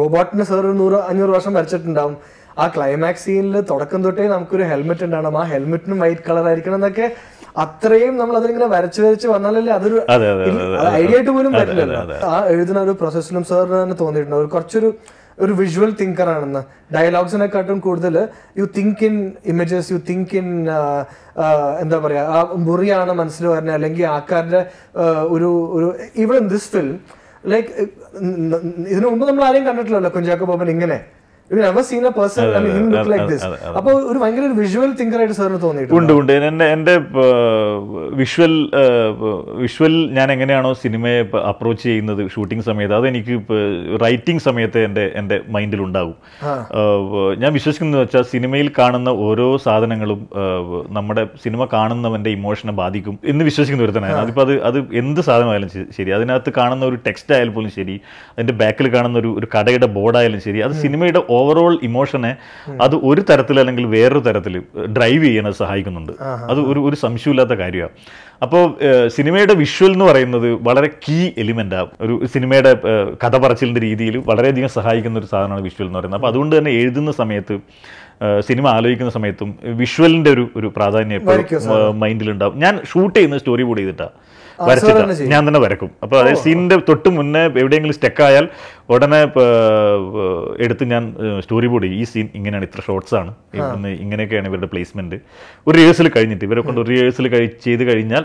റോബോട്ടിന് സാർ നൂറ് അഞ്ഞൂറ് വർഷം വരച്ചിട്ടുണ്ടാവും ആ ക്ലൈമാക്സ് സീനിൽ തുടക്കം തൊട്ടേ നമുക്കൊരു ഹെൽമെറ്റ് ഉണ്ടാവണം ആ ഹെൽമെറ്റിനും വൈറ്റ് കളർ ആയിരിക്കണം എന്നൊക്കെ അത്രയും നമ്മൾ അതിങ്ങനെ വരച്ച് വരച്ച് വന്നാലല്ലേ അതൊരു ഐഡിയ ആയിട്ട് പോലും പറ്റില്ലല്ലോ ആ എഴുതുന്ന ഒരു പ്രൊസസ്സിനും സാറിന് തന്നെ തോന്നിയിട്ടുണ്ടാവും കുറച്ചൊരു ഒരു വിഷ്വൽ തിങ്കർ ആണെന്ന് ഡയലോഗ്സിനെക്കാട്ടും കൂടുതൽ you think in images you think in എന്താ പറയുക ആ മുറിയാണ് മനസ്സിൽ വരുന്നത് അല്ലെങ്കിൽ ആൾക്കാരുടെ ഒരു ഒരു ഈവൻ ദിസ് ഫിലിം ലൈക്ക് ഇതിനു മുമ്പ് നമ്മൾ ആരെയും കണ്ടിട്ടില്ലല്ലോ കുഞ്ചാക്കോ ബോബൻ ഇങ്ങനെ യു ലുക്ക് ലൈക്ക് ഒരു വിഷ്വൽ തിങ്കർ ആയിട്ട് എൻ്റെ വിഷ്വൽ വിഷ്വൽ ഞാൻ എങ്ങനെയാണോ സിനിമയെ അപ്രോച്ച് ചെയ്യുന്നത് ഷൂട്ടിംഗ് സമയത്ത് അത് എനിക്ക് റൈറ്റിംഗ് സമയത്ത് എൻ്റെ എൻ്റെ മൈൻഡിൽ ഉണ്ടാകും ഞാൻ വിശ്വസിക്കുന്നത് വെച്ചാൽ സിനിമയിൽ കാണുന്ന ഓരോ സാധനങ്ങളും നമ്മുടെ സിനിമ കാണുന്നവന്റെ ഇമോഷനെ ബാധിക്കും എന്ന് വിശ്വസിക്കുന്ന തന്നെയാണ് അതിപ്പോൾ അത് അത് എന്ത് സാധനമായാലും ശരി അതിനകത്ത് കാണുന്ന ഒരു ടെക്സ്റ്റ് ആയാലും പോലും ശരി അതിൻ്റെ ബാക്കിൽ കാണുന്ന ഒരു ഒരു കടയുടെ ബോർഡായാലും ശരി അത് സിനിമയുടെ ഓവറോൾ ഇമോഷനെ അത് ഒരു തരത്തിൽ അല്ലെങ്കിൽ വേറൊരു തരത്തിൽ ഡ്രൈവ് ചെയ്യാൻ സഹായിക്കുന്നുണ്ട് അത് ഒരു ഒരു സംശയമില്ലാത്ത കാര്യമാണ് അപ്പോൾ സിനിമയുടെ വിഷ്വൽ എന്ന് പറയുന്നത് വളരെ കീ എലിമെൻ്റാണ് ഒരു സിനിമയുടെ കഥ പറച്ചിലിൻ്റെ രീതിയിൽ വളരെയധികം സഹായിക്കുന്ന ഒരു സാധനമാണ് വിഷ്വൽ എന്ന് പറയുന്നത് അപ്പോൾ അതുകൊണ്ട് തന്നെ എഴുതുന്ന സമയത്ത് സിനിമ ആലോചിക്കുന്ന സമയത്തും വിഷ്വലിൻ്റെ ഒരു ഒരു പ്രാധാന്യം എപ്പോഴും മൈൻഡിലുണ്ടാവും ഞാൻ ഷൂട്ട് ചെയ്യുന്ന സ്റ്റോറി ബോർഡ് ചെയ്തിട്ടാണ് വരച്ചിട്ടാണ് ഞാൻ തന്നെ വരക്കും അപ്പോൾ അതായത് സീനിൻ്റെ തൊട്ട് മുന്നേ എവിടെയെങ്കിലും സ്റ്റെക്കായാൽ ഉടനെ എടുത്ത് ഞാൻ സ്റ്റോറി ബോർഡ് ഈ സീൻ ഇങ്ങനെയാണ് ഇത്ര ഷോർട്സ് ആണ് ഇങ്ങനെയൊക്കെയാണ് ഇവരുടെ പ്ലേസ്മെന്റ് ഒരു റിഹേഴ്സൽ കഴിഞ്ഞിട്ട് ഇവരെ കൊണ്ട് ഒരു റിഹേഴ്സൽ ചെയ്ത് കഴിഞ്ഞാൽ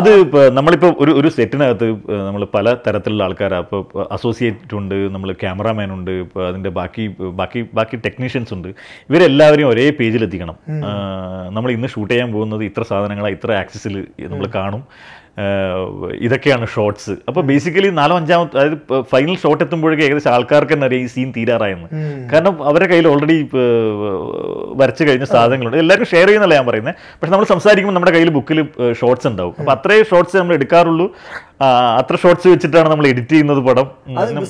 അത് നമ്മളിപ്പോൾ ഒരു ഒരു സെറ്റിനകത്ത് നമ്മൾ പല തരത്തിലുള്ള ആൾക്കാരാ ഇപ്പോൾ അസോസിയേറ്റ് ഉണ്ട് നമ്മൾ ക്യാമറാമാൻ ഉണ്ട് അതിന്റെ ബാക്കി ബാക്കി ബാക്കി ടെക്നീഷ്യൻസ് ഉണ്ട് ഇവരെല്ലാവരെയും ഒരേ പേജിലെത്തിക്കണം നമ്മൾ ഇന്ന് ഷൂട്ട് ചെയ്യാൻ പോകുന്നത് ഇത്ര സാധനങ്ങളാണ് ഇത്ര ആക്സസിൽ നമ്മൾ കാണും ഇതൊക്കെയാണ് ഷോർട്സ് അപ്പൊ ബേസിക്കലി നാലോ അഞ്ചാമത് അതായത് ഫൈനൽ ഷോട്ട് എത്തുമ്പോഴേക്കും ഏകദേശം ആൾക്കാർക്ക് തന്നെ അറിയാം ഈ സീൻ തീരാറായെന്ന് കാരണം അവരുടെ കയ്യിൽ ഓൾറെഡി വരച്ചു കഴിഞ്ഞ സാധനങ്ങളുണ്ട് എല്ലാവരും ഷെയർ ചെയ്യുന്നല്ല ഞാൻ പറയുന്നത് പക്ഷെ നമ്മൾ സംസാരിക്കുമ്പോൾ നമ്മുടെ കയ്യിൽ ബുക്കിൽ ഷോർട്സ് ഉണ്ടാവും അപ്പൊ അത്രയും ഷോർട്സ് നമ്മൾ എടുക്കാറുള്ളൂ അത്ര ഷോർട്സ് വെച്ചിട്ടാണ് നമ്മൾ എഡിറ്റ് ചെയ്യുന്നത് പടം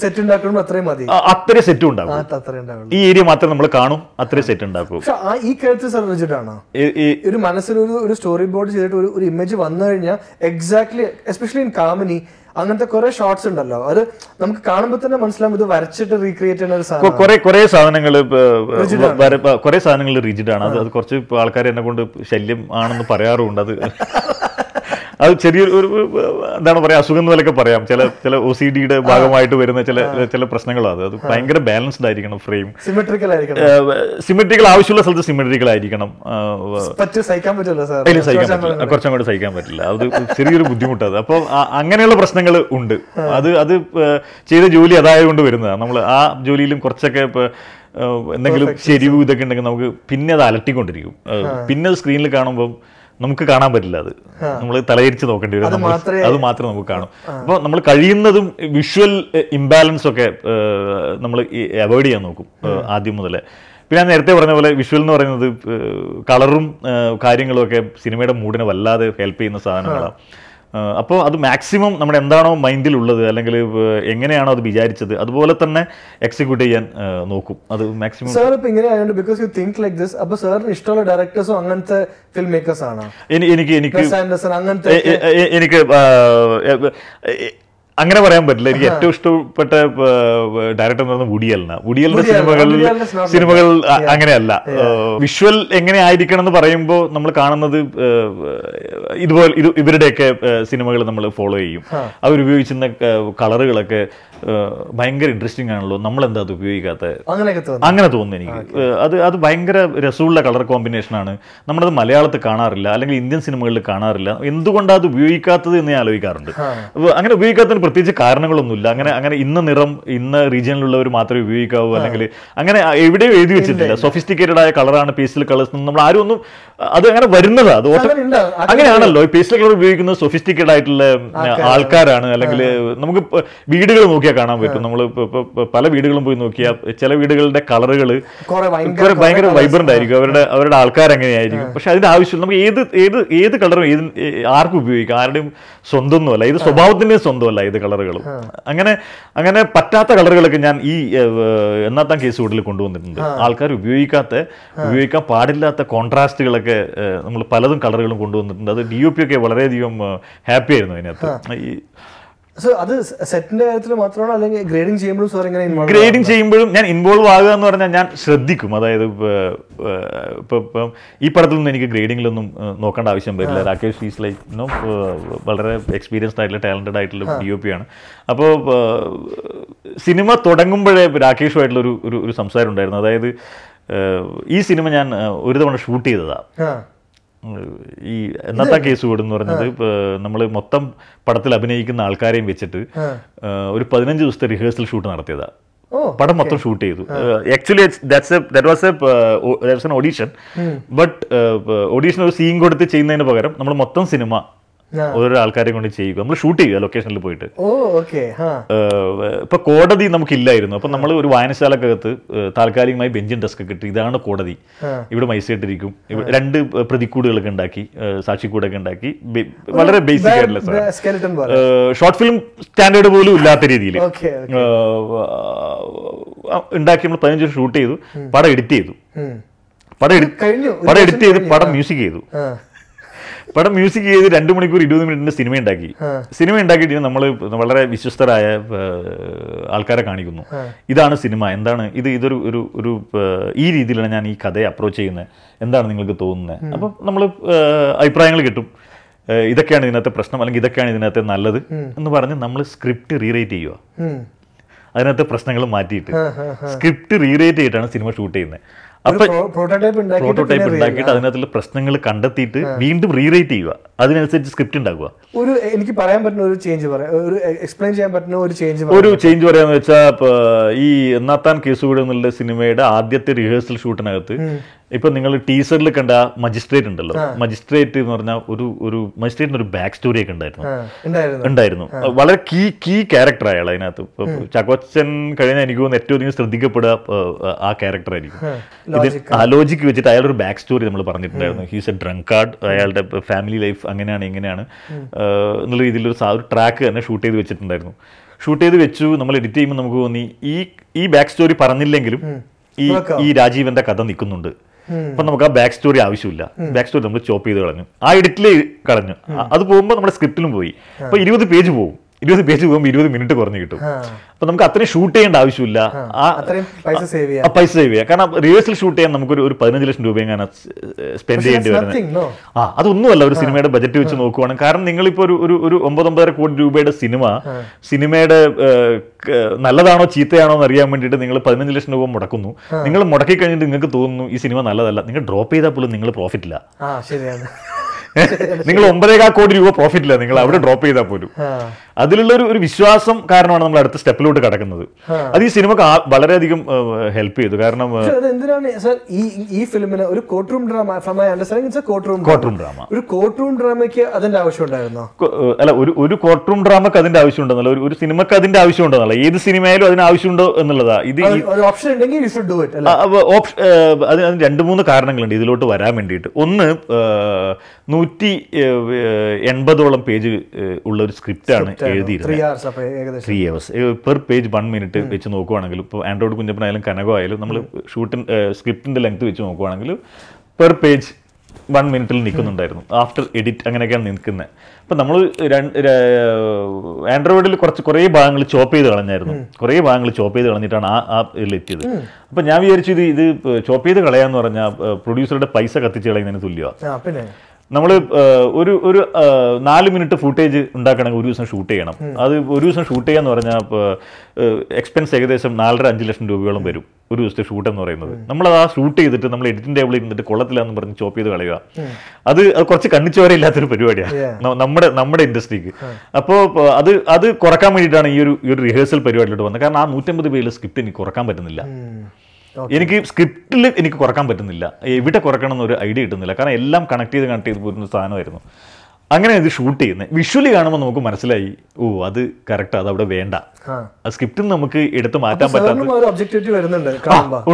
സെറ്റ് ഉണ്ടാക്കുമ്പോൾ അത്രയും മതി അത്രേ സെറ്റ് ഉണ്ടാകും ഈ ഏരിയ മാത്രം നമ്മൾ കാണും അത്രേ സെറ്റ് ഉണ്ടാക്കും ഈ ഒരു മനസ്സിൽ ഒരു സ്റ്റോറി ബോർഡ് ചെയ്തിട്ട് ഒരു ഇമേജ് വന്നു കഴിഞ്ഞാൽ എക്സാക്ട്ലി എസ്പെഷ്യലി ഇൻ കാമിനി അങ്ങനത്തെ കുറെ ഷോർട്സ് ഉണ്ടല്ലോ അത് നമുക്ക് കാണുമ്പോൾ തന്നെ മനസ്സിലാവും ഇത് വരച്ചിട്ട് റീക്രിയേറ്റ് ചെയ്യുന്ന ഒരു സാധനം കുറെ സാധനങ്ങൾ റിജിഡ് ആണ് അത് കുറച്ച് ആൾക്കാർ എന്നെ കൊണ്ട് ശല്യം ആണെന്ന് പറയാറുണ്ട് അത് അത് ചെറിയൊരു ഒരു എന്താണ് പറയുക അസുഖം എന്ന് നിലയ്ക്ക് പറയാം ചില ചില ഒ സി ഡിയുടെ ഭാഗമായിട്ട് വരുന്ന ചില ചില പ്രശ്നങ്ങളാണ് അത് ഭയങ്കര ബാലൻസ്ഡ് ആയിരിക്കണം ഫ്രെയിം സിമെട്രിക്കൽ ആയിരിക്കണം ആവശ്യമുള്ള സ്ഥലത്ത് സിമെട്രിക്കൽ ആയിരിക്കണം പറ്റില്ല കുറച്ചും കൂടെ സഹിക്കാൻ പറ്റില്ല അത് ചെറിയൊരു ബുദ്ധിമുട്ടാണ് അപ്പോൾ അങ്ങനെയുള്ള പ്രശ്നങ്ങൾ ഉണ്ട് അത് അത് ചെയ്ത ജോലി അതായതുകൊണ്ട് വരുന്നതാണ് നമ്മൾ ആ ജോലിയിലും കുറച്ചൊക്കെ എന്തെങ്കിലും ചെരിവ് ഇതൊക്കെ ഉണ്ടെങ്കിൽ നമുക്ക് പിന്നെ അത് അലട്ടിക്കൊണ്ടിരിക്കും പിന്നെ സ്ക്രീനിൽ കാണുമ്പം നമുക്ക് കാണാൻ പറ്റില്ല അത് നമ്മൾ തലയിരിച്ച് നോക്കേണ്ടി വരും അത് മാത്രമേ നമുക്ക് കാണൂ അപ്പോൾ നമ്മൾ കഴിയുന്നതും വിഷ്വൽ ഇംബാലൻസ് ഒക്കെ നമ്മൾ അവോയ്ഡ് ചെയ്യാൻ നോക്കും ആദ്യം മുതലേ പിന്നെ ഞാൻ നേരത്തെ പറഞ്ഞ പോലെ വിഷ്വൽ എന്ന് പറയുന്നത് കളറും കാര്യങ്ങളും ഒക്കെ സിനിമയുടെ മൂഡിനെ വല്ലാതെ ഹെൽപ്പ് ചെയ്യുന്ന സാധനങ്ങളാണ് അപ്പോൾ അത് മാക്സിമം നമ്മുടെ എന്താണോ മൈൻഡിലുള്ളത് അല്ലെങ്കിൽ എങ്ങനെയാണോ അത് വിചാരിച്ചത് അതുപോലെ തന്നെ എക്സിക്യൂട്ട് ചെയ്യാൻ നോക്കും അത് മാക്സിമം സാർ ഇപ്പോൾ ഇങ്ങനെ because you think like this അപ്പോൾ സാറിന് ഇഷ്ടമുള്ള ഡയറക്ടേഴ്സും അങ്ങനത്തെ ഫിലിം മേക്കേഴ്സ് ആണോ എനിക്ക് എനിക്ക് എനിക്ക് അങ്ങനെ പറയാൻ പറ്റില്ല എനിക്ക് ഏറ്റവും ഇഷ്ടപ്പെട്ട ഡയറക്ടർ എന്ന് പറയുന്നത് വുഡിയലിനാണ് സിനിമകൾ സിനിമകൾ അങ്ങനെയല്ല വിഷ്വൽ എങ്ങനെ ആയിരിക്കണം എന്ന് പറയുമ്പോൾ നമ്മൾ കാണുന്നത് ഇതുപോലെ ഇത് ഇവരുടെയൊക്കെ സിനിമകൾ നമ്മൾ ഫോളോ ചെയ്യും അവരുപയോഗിച്ചിരുന്ന കളറുകളൊക്കെ ഭയങ്കര ഇൻട്രസ്റ്റിംഗ് ആണല്ലോ നമ്മൾ എന്താ അത് ഉപയോഗിക്കാത്ത അങ്ങനെ തോന്നുന്നു എനിക്ക് അത് അത് ഭയങ്കര രസമുള്ള കളർ കോമ്പിനേഷൻ ആണ് നമ്മളത് മലയാളത്തിൽ കാണാറില്ല അല്ലെങ്കിൽ ഇന്ത്യൻ സിനിമകളിൽ കാണാറില്ല എന്തുകൊണ്ടാണ് അത് ഉപയോഗിക്കാത്തത് എന്ന് ഞാൻ ആലോചിക്കാറുണ്ട് അങ്ങനെ ഉപയോഗിക്കാത്ത പ്രത്യേകിച്ച് കാരണങ്ങളൊന്നുമില്ല അങ്ങനെ അങ്ങനെ ഇന്ന നിറം ഇന്ന റീജിയനിലുള്ളവർ മാത്രമേ ഉപയോഗിക്കാവൂ അല്ലെങ്കിൽ അങ്ങനെ എവിടെയും എഴുതി വെച്ചിട്ടില്ല സൊഫിസ്റ്റിക്കേറ്റഡ് ആയ കളറാണ് പേസ്റ്റൽ കളേഴ്സ് നമ്മൾ ആരും ഒന്നും അത് അങ്ങനെ വരുന്നതാ അത് അങ്ങനെയാണല്ലോ പേസ്റ്റൽ കളർ ഉപയോഗിക്കുന്നത് സൊഫിസ്റ്റിക്കേറ്റഡ് ആയിട്ടുള്ള ആൾക്കാരാണ് അല്ലെങ്കിൽ നമുക്ക് വീടുകൾ നോക്കിയാൽ കാണാൻ പറ്റും നമ്മൾ പല വീടുകളും പോയി നോക്കിയാൽ ചില വീടുകളുടെ കളറുകൾ ഭയങ്കര വൈബ്രന്റ് ആയിരിക്കും അവരുടെ അവരുടെ ആൾക്കാർ എങ്ങനെയായിരിക്കും പക്ഷെ അതിന്റെ ആവശ്യം നമുക്ക് ഏത് ഏത് ഏത് കളറും ഏത് ആർക്കും ഉപയോഗിക്കാം ആരുടെയും സ്വന്തമൊന്നുമല്ല ഇത് സ്വഭാവത്തിന്റെ സ്വന്തമല്ല ഇത് ഏത് കളറുകളും അങ്ങനെ അങ്ങനെ പറ്റാത്ത കളറുകളൊക്കെ ഞാൻ ഈ എന്നാത്താം കേസ് കൂടുതൽ കൊണ്ടുവന്നിട്ടുണ്ട് ആൾക്കാർ ഉപയോഗിക്കാത്ത ഉപയോഗിക്കാൻ പാടില്ലാത്ത കോൺട്രാസ്റ്റുകളൊക്കെ നമ്മൾ പലതും കളറുകളും കൊണ്ടുവന്നിട്ടുണ്ട് അത് ഡി യു പി ഒക്കെ വളരെയധികം ഹാപ്പി ആയിരുന്നു അതിനകത്ത് ഈ അത് സെറ്റിന്റെ കാര്യത്തിൽ മാത്രമാണ് അല്ലെങ്കിൽ ഗ്രേഡിംഗ് ചെയ്യുമ്പോഴും സാർ ഇങ്ങനെ ഗ്രേഡിംഗ് ചെയ്യുമ്പോഴും ഞാൻ ഇൻവോൾവ് ആകുക എന്ന് പറഞ്ഞാൽ ഞാൻ ശ്രദ്ധിക്കും അതായത് ഇപ്പം ഈ പടത്തിലൊന്നും എനിക്ക് ഗ്രേഡിംഗിലൊന്നും നോക്കേണ്ട ആവശ്യം വരില്ല രാകേഷ് ഈസ് ലൈക്ക് വളരെ എക്സ്പീരിയൻസ്ഡ് ആയിട്ടുള്ള ടാലന്റഡ് ആയിട്ടുള്ള ഡി ഒ പി ആണ് അപ്പോൾ സിനിമ തുടങ്ങുമ്പോഴേ രാകേഷുമായിട്ടുള്ള ഒരു ഒരു സംസാരം ഉണ്ടായിരുന്നു അതായത് ഈ സിനിമ ഞാൻ ഒരു തവണ ഷൂട്ട് ചെയ്തതാണ് ഈ എന്നത്തെ കേസ് വീട് എന്ന് പറഞ്ഞത് നമ്മൾ മൊത്തം പടത്തിൽ അഭിനയിക്കുന്ന ആൾക്കാരെയും വെച്ചിട്ട് ഒരു പതിനഞ്ച് ദിവസത്തെ റിഹേഴ്സൽ ഷൂട്ട് നടത്തിയതാ പടം മൊത്തം ഷൂട്ട് ചെയ്തു actually that was a audition but audition ഒരു സീൻ കൊടുത്ത് ചെയ്യുന്നതിന് പകരം നമ്മൾ മൊത്തം സിനിമ ഓരോ ആൾക്കാരെ കൊണ്ട് ചെയ്യുക നമ്മൾ ഷൂട്ട് ചെയ്യുക ലൊക്കേഷനിൽ പോയിട്ട് ഇപ്പൊ കോടതി നമുക്കില്ലായിരുന്നു അപ്പൊ നമ്മൾ ഒരു വായനശാലക്കകത്ത് താൽക്കാലികമായി ബെഞ്ചും ഡെസ്ക് കിട്ടി ഇതാണ് കോടതി ഇവിടെ മൈസേട്ടിരിക്കും രണ്ട് പ്രതിക്കൂടുകളൊക്കെ ഉണ്ടാക്കി സാക്ഷിക്കൂടൊക്കെ ഉണ്ടാക്കി വളരെ ബേസിക് ആയിട്ടുള്ള ഷോർട്ട് ഫിലിം സ്റ്റാൻഡേർഡ് പോലും ഇല്ലാത്ത രീതിയിൽ ഉണ്ടാക്കി നമ്മൾ പതിനഞ്ചു ഷൂട്ട് ചെയ്തു പടം എഡിറ്റ് ചെയ്തു പടം പടം എഡിറ്റ് ചെയ്ത് പടം മ്യൂസിക് ചെയ്തു പടം മ്യൂസിക് ചെയ്ത് രണ്ട് മണിക്കൂർ ഇരുപത് മിനിറ്റിന്റെ സിനിമ ഉണ്ടാക്കി സിനിമ ഉണ്ടാക്കിയിട്ട് നമ്മൾ വളരെ വിശ്വസ്തരായ ആൾക്കാരെ കാണിക്കുന്നു ഇതാണ് സിനിമ എന്താണ് ഇത് ഇതൊരു ഒരു ഒരു ഈ രീതിയിലാണ് ഞാൻ ഈ കഥയെ അപ്രോച്ച് ചെയ്യുന്നത് എന്താണ് നിങ്ങൾക്ക് തോന്നുന്നത് അപ്പം നമ്മൾ അഭിപ്രായങ്ങൾ കിട്ടും ഇതൊക്കെയാണ് ഇതിനകത്തെ പ്രശ്നം അല്ലെങ്കിൽ ഇതൊക്കെയാണ് ഇതിനകത്തെ നല്ലത് എന്ന് പറഞ്ഞ് നമ്മൾ സ്ക്രിപ്റ്റ് റീറൈറ്റ് ചെയ്യുക അതിനകത്തെ പ്രശ്നങ്ങൾ മാറ്റിയിട്ട് സ്ക്രിപ്റ്റ് റീറൈറ്റ് ചെയ്തിട്ടാണ് സിനിമ ഷൂട്ട് ചെയ്യുന്നത് പ്രോട്ടോടൈപ്പ് ഉണ്ടാക്കിയിട്ട് അതിനകത്തുള്ള പ്രശ്നങ്ങൾ കണ്ടെത്തിയിട്ട് വീണ്ടും റീറൈറ്റ് ചെയ്യുക അതിനനുസരിച്ച് സ്ക്രിപ്റ്റ് ഉണ്ടാക്കുക ഒരു എനിക്ക് പറയാൻ പറ്റുന്ന ഒരു ചേഞ്ച് ഒരു എക്സ്പ്ലെയിൻ ചെയ്യാൻ പറ്റുന്ന ഒരു ചേഞ്ച് ഒരു ചേഞ്ച് പറയാന്ന് വെച്ചാൽ ഈ എന്നാത്താൻ കേസുകൂടെ എന്നുള്ള സിനിമയുടെ ആദ്യത്തെ റിഹേഴ്സൽ ഷൂട്ടിനകത്ത് ഇപ്പൊ നിങ്ങൾ ടീസറിൽ കണ്ട മജിസ്ട്രേറ്റ് ഉണ്ടല്ലോ മജിസ്ട്രേറ്റ് എന്ന് പറഞ്ഞാൽ ഒരു ഒരു മജിസ്ട്രേറ്റിന് ഒരു ബാക്ക് സ്റ്റോറി ഒക്കെ ഉണ്ടായിരുന്നു ഉണ്ടായിരുന്നു വളരെ കീ കീ ക്യാരക്ടർ അയാൾ അതിനകത്ത് ചകോച്ചൻ കഴിഞ്ഞ എനിക്ക് തോന്നുന്നു ഏറ്റവും അധികം ശ്രദ്ധിക്കപ്പെടുക ആ ക്യാരക്ടർ ആയിരിക്കും ആലോചിക്ക് വെച്ചിട്ട് അയാളുടെ ഒരു ബാക്ക് സ്റ്റോറി നമ്മൾ പറഞ്ഞിട്ടുണ്ടായിരുന്നു ഹീസ് എ ഡ്രങ്കാർഡ് അയാളുടെ ഫാമിലി ലൈഫ് അങ്ങനെയാണ് ഇങ്ങനെയാണ് എന്നുള്ള രീതിയിലൊരു ഒരു ട്രാക്ക് തന്നെ ഷൂട്ട് ചെയ്ത് വെച്ചിട്ടുണ്ടായിരുന്നു ഷൂട്ട് ചെയ്ത് വെച്ചു നമ്മൾ എഡിറ്റ് ചെയ്യുമ്പോൾ നമുക്ക് തോന്നി ഈ ഈ ബാക്ക് സ്റ്റോറി പറഞ്ഞില്ലെങ്കിലും ഈ ഈ രാജീവന്റെ കഥ നിൽക്കുന്നുണ്ട് അപ്പൊ നമുക്ക് ആ ബാക്ക് സ്റ്റോറി ആവശ്യമില്ല ബാക്ക് സ്റ്റോറി നമ്മൾ ചോപ്പ് ചെയ്ത് കളഞ്ഞു ആ എഡിറ്റിൽ കളഞ്ഞു അത് പോകുമ്പോൾ നമ്മുടെ സ്ക്രിപ്റ്റിലും പോയി അപ്പോൾ ഇരുപത് പേജ് പോകും ഇരുപത് പേജ് പോകുമ്പോൾ ഇരുപത് മിനിറ്റ് കുറഞ്ഞു കിട്ടും അപ്പൊ നമുക്ക് അത്രയും ഷൂട്ട് ചെയ്യേണ്ട ആവശ്യമില്ല ആ പൈസ സേവ് ചെയ്യാം കാരണം റിവേഴ്സിൽ ഷൂട്ട് ചെയ്യാൻ നമുക്ക് ഒരു പതിനഞ്ച് ലക്ഷം ഞാൻ സ്പെൻഡ് ചെയ്യേണ്ടി വരുന്നത് ആ അതൊന്നുമല്ല ഒരു സിനിമയുടെ ബജറ്റ് വെച്ച് നോക്കുവാണ് കാരണം നിങ്ങളിപ്പോൾ ഒരു ഒരു ഒമ്പതൊമ്പതര കോടി രൂപയുടെ സിനിമ സിനിമയുടെ നല്ലതാണോ ചീത്തയാണോ എന്ന് അറിയാൻ വേണ്ടിയിട്ട് നിങ്ങൾ പതിനഞ്ച് ലക്ഷം രൂപ മുടക്കുന്നു നിങ്ങൾ മുടക്കി കഴിഞ്ഞിട്ട് നിങ്ങൾക്ക് തോന്നുന്നു ഈ സിനിമ നല്ലതല്ല നിങ്ങൾ ഡ്രോപ്പ് ചെയ്താൽ പോലും നിങ്ങൾ പ്രോഫിറ്റ് ഇല്ല ശരിയാണ് നിങ്ങൾ ഒമ്പതേകാൽ കോടി രൂപ പ്രോഫിറ്റില്ല നിങ്ങൾ അവിടെ ഡ്രോപ്പ് ചെയ്താൽ പോലും അതിലുള്ള ഒരു വിശ്വാസം കാരണമാണ് നമ്മൾ അടുത്ത സ്റ്റെപ്പിലോട്ട് കടക്കുന്നത് അത് ഈ സിനിമക്ക് വളരെയധികം ഹെൽപ്പ് ചെയ്തു കാരണം എന്തിനാണ് സർ ഈ ഈ ഫിലിമിന് ഒരു court room drama from my understanding it's a court room court room drama ഒരു കോർട്ട് റൂം ഡ്രാമയ്ക്ക് അതിന്റെ ഉണ്ടായിരുന്നോ അല്ല ഒരു ഒരു കോർട്ട് റൂം ഡ്രാമക്ക് അതിന്റെ ആവശ്യമുണ്ടെന്നല്ല ഒരു ഒരു സിനിമക്ക് അതിന്റെ ആവശ്യമുണ്ടെന്നല്ല ഏത് സിനിമയിലും അതിന് ആവശ്യമുണ്ടോ എന്നുള്ളതാ ഇത് ഓപ്ഷൻ ഉണ്ടെങ്കിൽ യു ഷുഡ് ഡു ഇറ്റ് അല്ല അതിന് രണ്ട് മൂന്ന് കാരണങ്ങളുണ്ട് ഇതിലോട്ട് വരാൻ വേണ്ടിയിട്ട് ഒന്ന് നൂറ്റി എൺപതോളം പേജ് ഉള്ള ഒരു സ്ക്രിപ്റ്റാണ് എഴുതിയിരുന്നത് three hours per page one minute വെച്ച് നോക്കുവാണെങ്കിൽ ഇപ്പോൾ ആൻഡ്രോയിഡ് കുഞ്ഞപ്പനായാലും കനകോ ആയാലും നമ്മൾ ഷൂട്ടിൻ സ്ക്രിപ്റ്റിന്റെ ലെങ്ത് വെച്ച് നോക്കുവാണെങ്കിൽ പെർ പേജ് വൺ മിനിറ്റിൽ നിൽക്കുന്നുണ്ടായിരുന്നു ആഫ്റ്റർ എഡിറ്റ് അങ്ങനെയൊക്കെയാണ് നിൽക്കുന്നത് അപ്പം നമ്മൾ രണ്ട് ആൻഡ്രോയിഡിൽ കുറച്ച് കുറേ ഭാഗങ്ങൾ ചോപ്പ് ചെയ്ത് കളഞ്ഞായിരുന്നു കുറേ ഭാഗങ്ങൾ ചോപ്പ് ചെയ്ത് കളഞ്ഞിട്ടാണ് ആ ഇതിൽ എത്തിയത് അപ്പം ഞാൻ വിചാരിച്ചു ഇത് ഇത് ചോപ്പ് ചെയ്ത് കളയാന്ന് പറഞ്ഞാൽ പ്രൊഡ്യൂസറുടെ പൈസ കത്തിച്ച് കളയുന്നതിന് തുല്യമാണ് നമ്മൾ ഒരു ഒരു നാല് മിനിറ്റ് ഫുട്ടേജ് ഉണ്ടാക്കണമെങ്കിൽ ഒരു ദിവസം ഷൂട്ട് ചെയ്യണം അത് ഒരു ദിവസം ഷൂട്ട് എന്ന് പറഞ്ഞാൽ എക്സ്പെൻസ് ഏകദേശം നാലര അഞ്ച് ലക്ഷം രൂപയോളം വരും ഒരു ദിവസത്തെ ഷൂട്ട് എന്ന് പറയുന്നത് നമ്മൾ അത് ആ ഷൂട്ട് ചെയ്തിട്ട് നമ്മൾ എഡിറ്റിംഗ് ടേബിളിൽ ഇരുന്നിട്ട് കൊള്ളത്തില്ല എന്ന് പറഞ്ഞ് ചോപ്പ് ചെയ്ത് കളയുക അത് അത് കുറച്ച് കണ്ണിച്ചോരയില്ലാത്തൊരു പരിപാടിയാണ് നമ്മുടെ നമ്മുടെ ഇൻഡസ്ട്രിക്ക് അപ്പോൾ അത് അത് കുറക്കാൻ വേണ്ടിയിട്ടാണ് ഈ ഒരു ഈ ഒരു റിഹേഴ്സൽ പരിപാടിയിലോട്ട് വന്നത് കാരണം ആ നൂറ്റമ്പത് പേരിലെ സ്ക്രിപ്റ്റ് എനിക്ക് കുറക്കാൻ പറ്റുന്നില്ല എനിക്ക് സ്ക്രിപ്റ്റിൽ എനിക്ക് കുറക്കാൻ പറ്റുന്നില്ല എവിടെ കുറക്കണം എന്നൊരു ഐഡിയ കിട്ടുന്നില്ല കാരണം എല്ലാം കണക്ട് ചെയ്ത് കണക്ട് ചെയ്ത് പോരുന്ന സാധനമായിരുന്നു അങ്ങനെ ഇത് ഷൂട്ട് ചെയ്യുന്നത് വിഷ്വലി കാണുമ്പോൾ നമുക്ക് മനസ്സിലായി ഓ അത് കറക്റ്റ് അത് അവിടെ വേണ്ട ആ സ്ക്രിപ്റ്റിൽ നമുക്ക് എടുത്ത് മാറ്റാൻ പറ്റാത്ത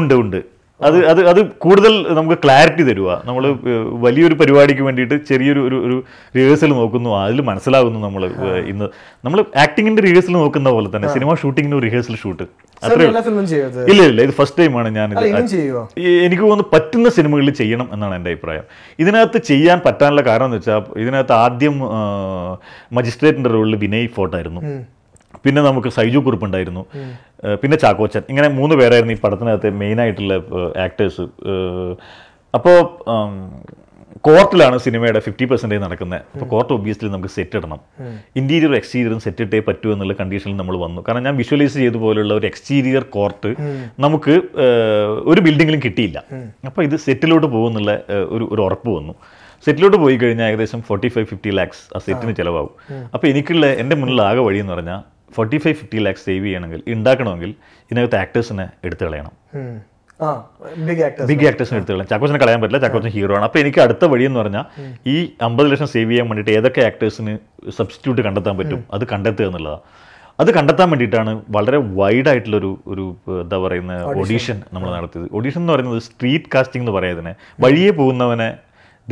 ഉണ്ട് ഉണ്ട് അത് അത് അത് കൂടുതൽ നമുക്ക് ക്ലാരിറ്റി തരുക നമ്മൾ വലിയൊരു പരിപാടിക്ക് വേണ്ടിയിട്ട് ചെറിയൊരു ഒരു ഒരു റിഹേഴ്സൽ നോക്കുന്നു അതിൽ മനസ്സിലാകുന്നു നമ്മൾ ഇന്ന് നമ്മൾ ആക്ടിങ്ങിന്റെ റിഹേഴ്സൽ നോക്കുന്ന പോലെ തന്നെ സിനിമ ഷൂട്ടിങ്ങിന് റിഹേഴ്സൽ ഷൂട്ട് ഇല്ല ഇല്ല ഇത് ഫസ്റ്റ് ടൈമാണ് ഞാൻ എനിക്ക് തോന്നുന്നു പറ്റുന്ന സിനിമകളിൽ ചെയ്യണം എന്നാണ് എൻ്റെ അഭിപ്രായം ഇതിനകത്ത് ചെയ്യാൻ പറ്റാനുള്ള കാരണം എന്ന് വെച്ചാൽ ഇതിനകത്ത് ആദ്യം മജിസ്ട്രേറ്റിന്റെ റോളിൽ വിനയ് ഫോർട്ടായിരുന്നു പിന്നെ നമുക്ക് സൈജു കുറുപ്പ് ഉണ്ടായിരുന്നു പിന്നെ ചാക്കോച്ചൻ ഇങ്ങനെ മൂന്ന് പേരായിരുന്നു ഈ പടത്തിനകത്ത് മെയിനായിട്ടുള്ള ആക്ടേഴ്സ് അപ്പോൾ കോർട്ടിലാണ് സിനിമയുടെ ഫിഫ്റ്റി പെർസെൻറ്റേജ് നടക്കുന്നത് അപ്പോൾ കോർട്ട് ഒബ്വിയസ്ലി നമുക്ക് സെറ്റ് ഇടണം ഇൻറ്റീരിയർ എക്സ്റ്റീരിയറും സെറ്റ് ഇട്ടേ പറ്റൂ എന്നുള്ള കണ്ടീഷനിൽ നമ്മൾ വന്നു കാരണം ഞാൻ വിഷ്വലൈസ് ചെയ്ത പോലുള്ള ഒരു എക്സ്റ്റീരിയർ കോർട്ട് നമുക്ക് ഒരു ബിൽഡിങ്ങിലും കിട്ടിയില്ല അപ്പോൾ ഇത് സെറ്റിലോട്ട് പോകുന്നുള്ള ഒരു ഒരു ഉറപ്പ് വന്നു സെറ്റിലോട്ട് പോയി കഴിഞ്ഞാൽ ഏകദേശം ഫോർട്ടി ഫൈവ് ഫിഫ്റ്റി ലാക്സ് ആ സെറ്റിന് ചിലവാകും അപ്പോൾ എനിക്കുള്ള എൻ്റെ മുന്നിലാകെ ആകെ വഴി എന്ന് പറഞ്ഞാൽ forty five fifty lakhs save ചെയ്യണമെങ്കിൽ ഉണ്ടാക്കണമെങ്കിൽ ഇതിനകത്ത് ആക്ടേഴ്സിനെ എടുത്തു കളയണം ബിഗ് ആക്ടേഴ്സിനെ എടുത്തു കളയണം ചാക്കോച്ചനെ കളയാൻ പറ്റില്ല ചാക്കോച്ചൻ ഹീറോ ആണ് അപ്പോൾ എനിക്ക് അടുത്ത വഴി എന്ന് പറഞ്ഞാൽ ഈ അമ്പത് ലക്ഷം സേവ് ചെയ്യാൻ വേണ്ടിയിട്ട് ഏതൊക്കെ ആക്ടേഴ്സിന് സബ്സ്റ്റിറ്റ്യൂട്ട് കണ്ടെത്താൻ പറ്റും അത് കണ്ടെത്തുക എന്നുള്ളതാണ് അത് കണ്ടെത്താൻ വേണ്ടിയിട്ടാണ് വളരെ വൈഡ് ആയിട്ടുള്ളൊരു ഒരു എന്താ പറയുന്ന ഓഡീഷൻ നമ്മൾ നടത്തിയത് ഓഡീഷൻ എന്ന് പറയുന്നത് സ്ട്രീറ്റ് കാസ്റ്റിംഗ് എന്ന് പറയുന്നതിനെ വഴിയെ പോകുന്നവനെ